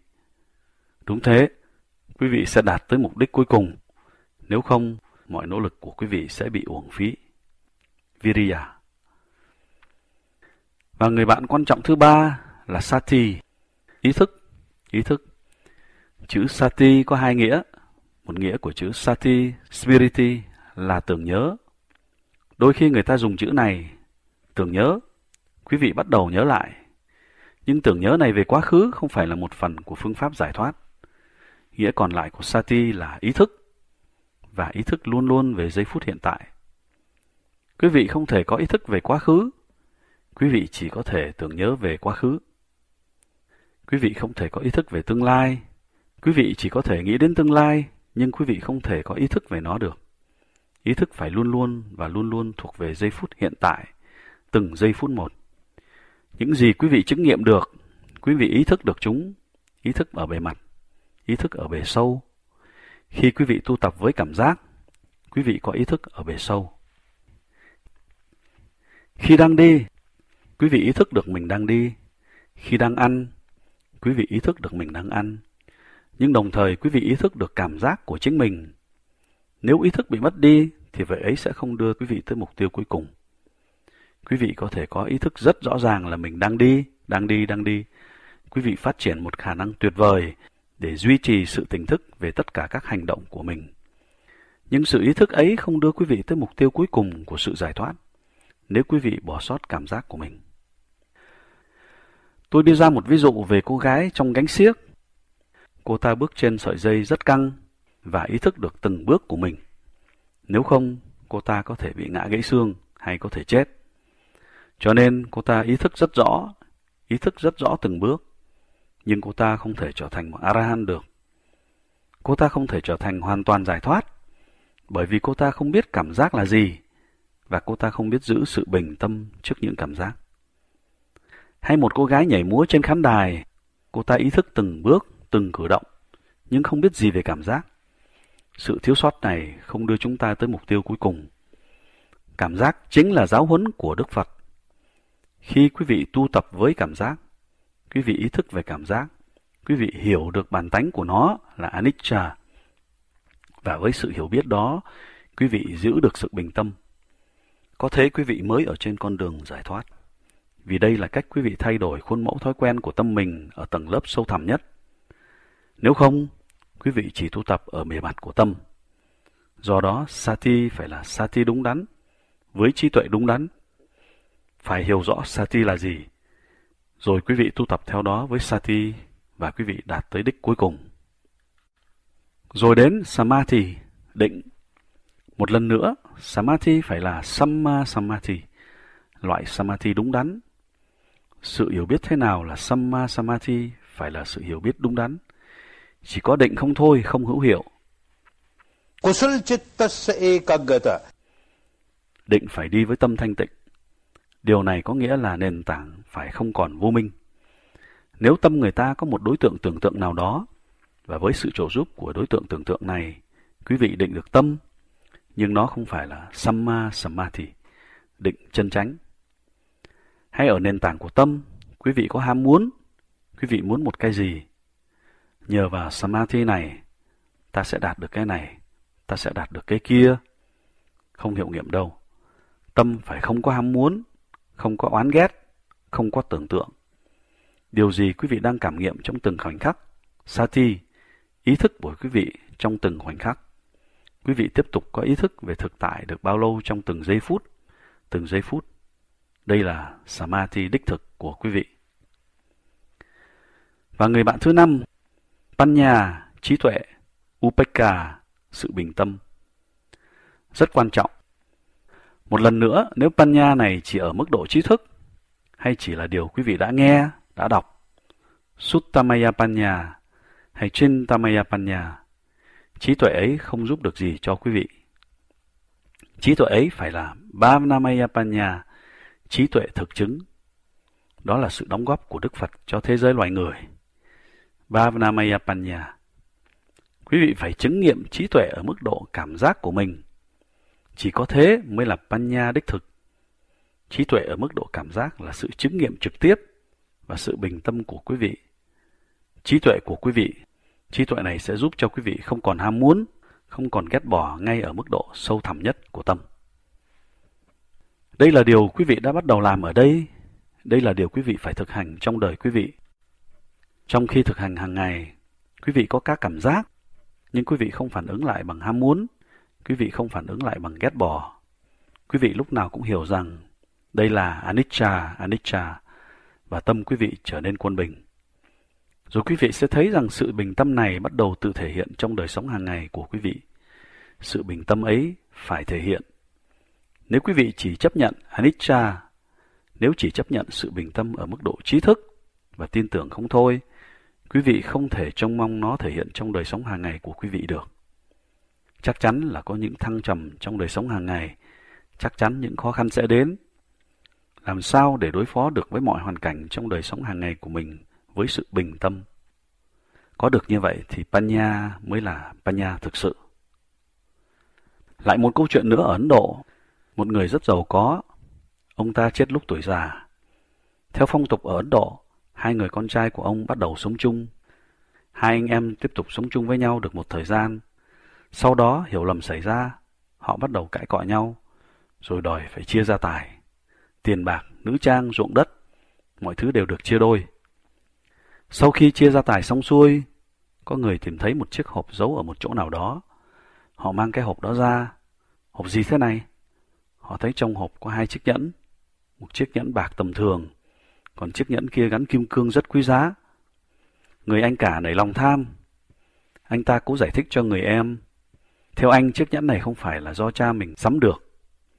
Đúng thế, quý vị sẽ đạt tới mục đích cuối cùng. Nếu không, mọi nỗ lực của quý vị sẽ bị uổng phí. Viriya và người bạn quan trọng thứ ba là sati, ý thức, ý thức. Chữ sati có hai nghĩa. Một nghĩa của chữ sati, spiriti là tưởng nhớ. Đôi khi người ta dùng chữ này, tưởng nhớ, quý vị bắt đầu nhớ lại. Nhưng tưởng nhớ này về quá khứ không phải là một phần của phương pháp giải thoát. Nghĩa còn lại của sati là ý thức, và ý thức luôn luôn về giây phút hiện tại. Quý vị không thể có ý thức về quá khứ quý vị chỉ có thể tưởng nhớ về quá khứ. Quý vị không thể có ý thức về tương lai. Quý vị chỉ có thể nghĩ đến tương lai, nhưng quý vị không thể có ý thức về nó được. Ý thức phải luôn luôn và luôn luôn thuộc về giây phút hiện tại, từng giây phút một. Những gì quý vị chứng nghiệm được, quý vị ý thức được chúng, ý thức ở bề mặt, ý thức ở bề sâu. Khi quý vị tu tập với cảm giác, quý vị có ý thức ở bề sâu. Khi đang đi, Quý vị ý thức được mình đang đi. Khi đang ăn, quý vị ý thức được mình đang ăn. Nhưng đồng thời quý vị ý thức được cảm giác của chính mình. Nếu ý thức bị mất đi, thì vậy ấy sẽ không đưa quý vị tới mục tiêu cuối cùng. Quý vị có thể có ý thức rất rõ ràng là mình đang đi, đang đi, đang đi. Quý vị phát triển một khả năng tuyệt vời để duy trì sự tỉnh thức về tất cả các hành động của mình. Nhưng sự ý thức ấy không đưa quý vị tới mục tiêu cuối cùng của sự giải thoát nếu quý vị bỏ sót cảm giác của mình. Tôi đưa ra một ví dụ về cô gái trong gánh xiếc. Cô ta bước trên sợi dây rất căng và ý thức được từng bước của mình. Nếu không, cô ta có thể bị ngã gãy xương hay có thể chết. Cho nên cô ta ý thức rất rõ, ý thức rất rõ từng bước, nhưng cô ta không thể trở thành một Arahan được. Cô ta không thể trở thành hoàn toàn giải thoát, bởi vì cô ta không biết cảm giác là gì và cô ta không biết giữ sự bình tâm trước những cảm giác hay một cô gái nhảy múa trên khán đài. Cô ta ý thức từng bước, từng cử động, nhưng không biết gì về cảm giác. Sự thiếu sót này không đưa chúng ta tới mục tiêu cuối cùng. Cảm giác chính là giáo huấn của Đức Phật. Khi quý vị tu tập với cảm giác, quý vị ý thức về cảm giác, quý vị hiểu được bản tánh của nó là anicca. Và với sự hiểu biết đó, quý vị giữ được sự bình tâm. Có thế quý vị mới ở trên con đường giải thoát vì đây là cách quý vị thay đổi khuôn mẫu thói quen của tâm mình ở tầng lớp sâu thẳm nhất. Nếu không, quý vị chỉ tu tập ở bề mặt của tâm. Do đó, sati phải là sati đúng đắn, với trí tuệ đúng đắn. Phải hiểu rõ sati là gì, rồi quý vị tu tập theo đó với sati và quý vị đạt tới đích cuối cùng. Rồi đến samathi, định. Một lần nữa, samathi phải là samma samathi, loại samathi đúng đắn sự hiểu biết thế nào là Samma Samadhi phải là sự hiểu biết đúng đắn. Chỉ có định không thôi, không hữu hiệu. Định phải đi với tâm thanh tịnh. Điều này có nghĩa là nền tảng phải không còn vô minh. Nếu tâm người ta có một đối tượng tưởng tượng nào đó, và với sự trợ giúp của đối tượng tưởng tượng này, quý vị định được tâm, nhưng nó không phải là Samma Samadhi, định chân chánh hay ở nền tảng của tâm, quý vị có ham muốn, quý vị muốn một cái gì. Nhờ vào Samadhi này, ta sẽ đạt được cái này, ta sẽ đạt được cái kia. Không hiệu nghiệm đâu. Tâm phải không có ham muốn, không có oán ghét, không có tưởng tượng. Điều gì quý vị đang cảm nghiệm trong từng khoảnh khắc? Sati, ý thức của quý vị trong từng khoảnh khắc. Quý vị tiếp tục có ý thức về thực tại được bao lâu trong từng giây phút, từng giây phút đây là Samadhi đích thực của quý vị. Và người bạn thứ năm, Panya, trí tuệ, Upeka, sự bình tâm. Rất quan trọng. Một lần nữa, nếu Panya này chỉ ở mức độ trí thức, hay chỉ là điều quý vị đã nghe, đã đọc, Suttamaya Panya hay Chintamaya Panya, trí tuệ ấy không giúp được gì cho quý vị. Trí tuệ ấy phải là Bhavanamaya Panya, trí tuệ thực chứng. Đó là sự đóng góp của Đức Phật cho thế giới loài người. Bhavanamaya Panya Quý vị phải chứng nghiệm trí tuệ ở mức độ cảm giác của mình. Chỉ có thế mới là Panya đích thực. Trí tuệ ở mức độ cảm giác là sự chứng nghiệm trực tiếp và sự bình tâm của quý vị. Trí tuệ của quý vị, trí tuệ này sẽ giúp cho quý vị không còn ham muốn, không còn ghét bỏ ngay ở mức độ sâu thẳm nhất của tâm. Đây là điều quý vị đã bắt đầu làm ở đây. Đây là điều quý vị phải thực hành trong đời quý vị. Trong khi thực hành hàng ngày, quý vị có các cảm giác, nhưng quý vị không phản ứng lại bằng ham muốn, quý vị không phản ứng lại bằng ghét bỏ. Quý vị lúc nào cũng hiểu rằng đây là anicca, anicca và tâm quý vị trở nên quân bình. Rồi quý vị sẽ thấy rằng sự bình tâm này bắt đầu tự thể hiện trong đời sống hàng ngày của quý vị. Sự bình tâm ấy phải thể hiện nếu quý vị chỉ chấp nhận anicca, nếu chỉ chấp nhận sự bình tâm ở mức độ trí thức và tin tưởng không thôi, quý vị không thể trông mong nó thể hiện trong đời sống hàng ngày của quý vị được. Chắc chắn là có những thăng trầm trong đời sống hàng ngày, chắc chắn những khó khăn sẽ đến. Làm sao để đối phó được với mọi hoàn cảnh trong đời sống hàng ngày của mình với sự bình tâm? Có được như vậy thì Panya mới là Panya thực sự. Lại một câu chuyện nữa ở Ấn Độ, một người rất giàu có. Ông ta chết lúc tuổi già. Theo phong tục ở Ấn Độ, hai người con trai của ông bắt đầu sống chung. Hai anh em tiếp tục sống chung với nhau được một thời gian. Sau đó hiểu lầm xảy ra, họ bắt đầu cãi cọ nhau, rồi đòi phải chia gia tài. Tiền bạc, nữ trang, ruộng đất, mọi thứ đều được chia đôi. Sau khi chia gia tài xong xuôi, có người tìm thấy một chiếc hộp giấu ở một chỗ nào đó. Họ mang cái hộp đó ra. Hộp gì thế này? Họ thấy trong hộp có hai chiếc nhẫn, một chiếc nhẫn bạc tầm thường, còn chiếc nhẫn kia gắn kim cương rất quý giá. Người anh cả nảy lòng tham. Anh ta cố giải thích cho người em. Theo anh, chiếc nhẫn này không phải là do cha mình sắm được.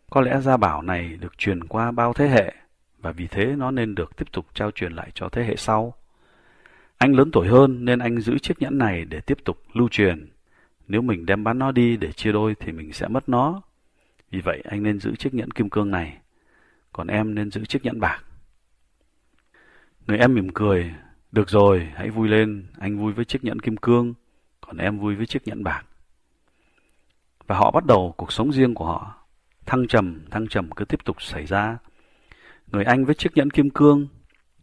Có lẽ gia bảo này được truyền qua bao thế hệ, và vì thế nó nên được tiếp tục trao truyền lại cho thế hệ sau. Anh lớn tuổi hơn nên anh giữ chiếc nhẫn này để tiếp tục lưu truyền. Nếu mình đem bán nó đi để chia đôi thì mình sẽ mất nó. Vì vậy anh nên giữ chiếc nhẫn kim cương này, còn em nên giữ chiếc nhẫn bạc. Người em mỉm cười, được rồi, hãy vui lên, anh vui với chiếc nhẫn kim cương, còn em vui với chiếc nhẫn bạc. Và họ bắt đầu cuộc sống riêng của họ. Thăng trầm, thăng trầm cứ tiếp tục xảy ra. Người anh với chiếc nhẫn kim cương,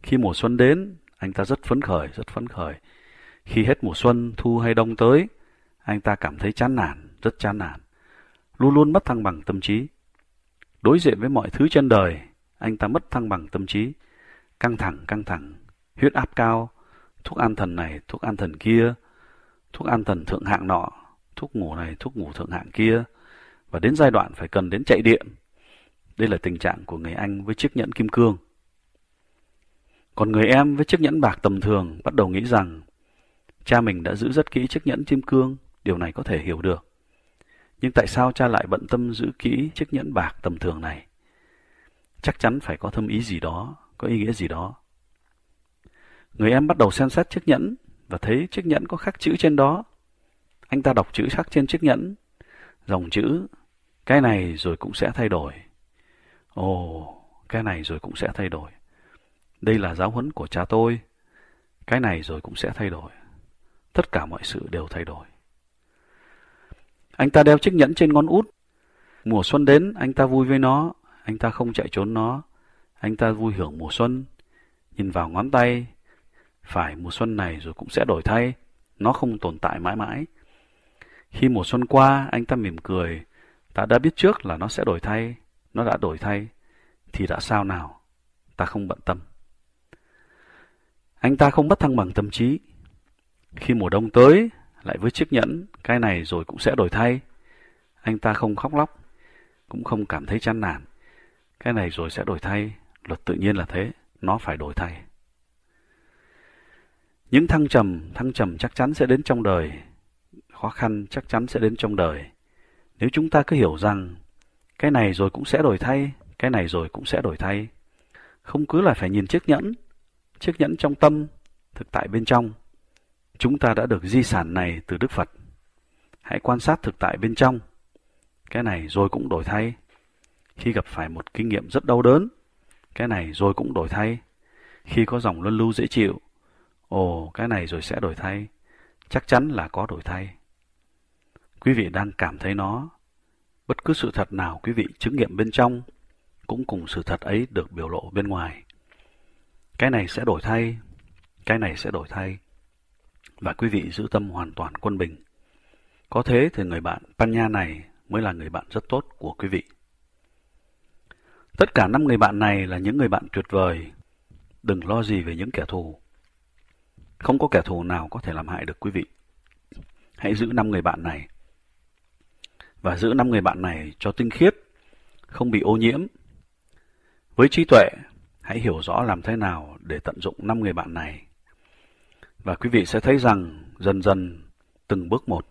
khi mùa xuân đến, anh ta rất phấn khởi, rất phấn khởi. Khi hết mùa xuân, thu hay đông tới, anh ta cảm thấy chán nản, rất chán nản luôn luôn mất thăng bằng tâm trí. Đối diện với mọi thứ trên đời, anh ta mất thăng bằng tâm trí, căng thẳng, căng thẳng, huyết áp cao, thuốc an thần này, thuốc an thần kia, thuốc an thần thượng hạng nọ, thuốc ngủ này, thuốc ngủ thượng hạng kia, và đến giai đoạn phải cần đến chạy điện. Đây là tình trạng của người Anh với chiếc nhẫn kim cương. Còn người em với chiếc nhẫn bạc tầm thường bắt đầu nghĩ rằng cha mình đã giữ rất kỹ chiếc nhẫn kim cương, điều này có thể hiểu được. Nhưng tại sao cha lại bận tâm giữ kỹ chiếc nhẫn bạc tầm thường này? Chắc chắn phải có thâm ý gì đó, có ý nghĩa gì đó. Người em bắt đầu xem xét chiếc nhẫn và thấy chiếc nhẫn có khắc chữ trên đó. Anh ta đọc chữ khắc trên chiếc nhẫn. Dòng chữ, cái này rồi cũng sẽ thay đổi. Ồ, cái này rồi cũng sẽ thay đổi. Đây là giáo huấn của cha tôi. Cái này rồi cũng sẽ thay đổi. Tất cả mọi sự đều thay đổi. Anh ta đeo chiếc nhẫn trên ngón út. Mùa xuân đến, anh ta vui với nó, anh ta không chạy trốn nó, anh ta vui hưởng mùa xuân. Nhìn vào ngón tay, phải mùa xuân này rồi cũng sẽ đổi thay, nó không tồn tại mãi mãi. Khi mùa xuân qua, anh ta mỉm cười, ta đã biết trước là nó sẽ đổi thay, nó đã đổi thay, thì đã sao nào, ta không bận tâm. Anh ta không bất thăng bằng tâm trí. Khi mùa đông tới, lại với chiếc nhẫn, cái này rồi cũng sẽ đổi thay. Anh ta không khóc lóc, cũng không cảm thấy chăn nản. Cái này rồi sẽ đổi thay, luật tự nhiên là thế, nó phải đổi thay. Những thăng trầm, thăng trầm chắc chắn sẽ đến trong đời, khó khăn chắc chắn sẽ đến trong đời. Nếu chúng ta cứ hiểu rằng cái này rồi cũng sẽ đổi thay, cái này rồi cũng sẽ đổi thay. Không cứ là phải nhìn chiếc nhẫn, chiếc nhẫn trong tâm, thực tại bên trong chúng ta đã được di sản này từ Đức Phật. Hãy quan sát thực tại bên trong. Cái này rồi cũng đổi thay. Khi gặp phải một kinh nghiệm rất đau đớn, cái này rồi cũng đổi thay. Khi có dòng luân lưu dễ chịu, ồ, cái này rồi sẽ đổi thay. Chắc chắn là có đổi thay. Quý vị đang cảm thấy nó. Bất cứ sự thật nào quý vị chứng nghiệm bên trong, cũng cùng sự thật ấy được biểu lộ bên ngoài. Cái này sẽ đổi thay, cái này sẽ đổi thay và quý vị giữ tâm hoàn toàn quân bình. Có thế thì người bạn Panya này mới là người bạn rất tốt của quý vị. Tất cả năm người bạn này là những người bạn tuyệt vời. Đừng lo gì về những kẻ thù. Không có kẻ thù nào có thể làm hại được quý vị. Hãy giữ năm người bạn này. Và giữ năm người bạn này cho tinh khiết, không bị ô nhiễm. Với trí tuệ, hãy hiểu rõ làm thế nào để tận dụng năm người bạn này và quý vị sẽ thấy rằng dần dần, từng bước một,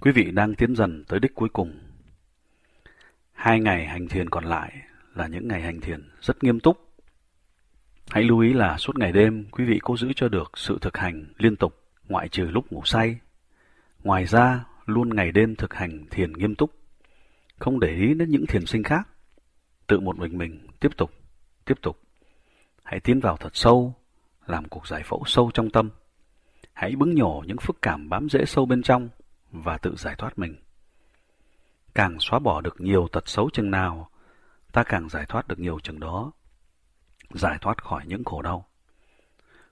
quý vị đang tiến dần tới đích cuối cùng. Hai ngày hành thiền còn lại là những ngày hành thiền rất nghiêm túc. Hãy lưu ý là suốt ngày đêm quý vị cố giữ cho được sự thực hành liên tục, ngoại trừ lúc ngủ say. Ngoài ra, luôn ngày đêm thực hành thiền nghiêm túc, không để ý đến những thiền sinh khác. Tự một mình mình, tiếp tục, tiếp tục. Hãy tiến vào thật sâu, làm cuộc giải phẫu sâu trong tâm. Hãy bứng nhổ những phức cảm bám rễ sâu bên trong và tự giải thoát mình. Càng xóa bỏ được nhiều tật xấu chừng nào, ta càng giải thoát được nhiều chừng đó. Giải thoát khỏi những khổ đau.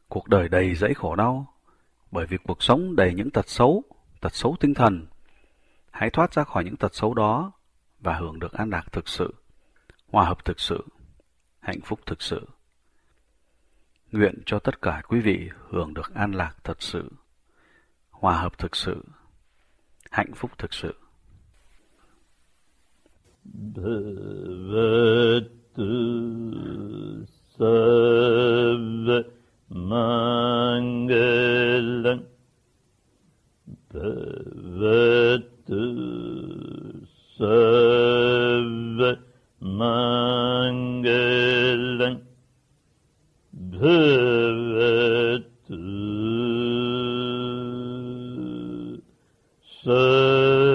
Cuộc đời đầy dẫy khổ đau, bởi vì cuộc sống đầy những tật xấu, tật xấu tinh thần. Hãy thoát ra khỏi những tật xấu đó và hưởng được an lạc thực sự, hòa hợp thực sự, hạnh phúc thực sự. Nguyện cho tất cả quý vị hưởng được an lạc thật sự, hòa hợp thực sự, hạnh phúc thực sự. Bhavad Sav Mangalang Bhavatu Sav Mangalang Bhavato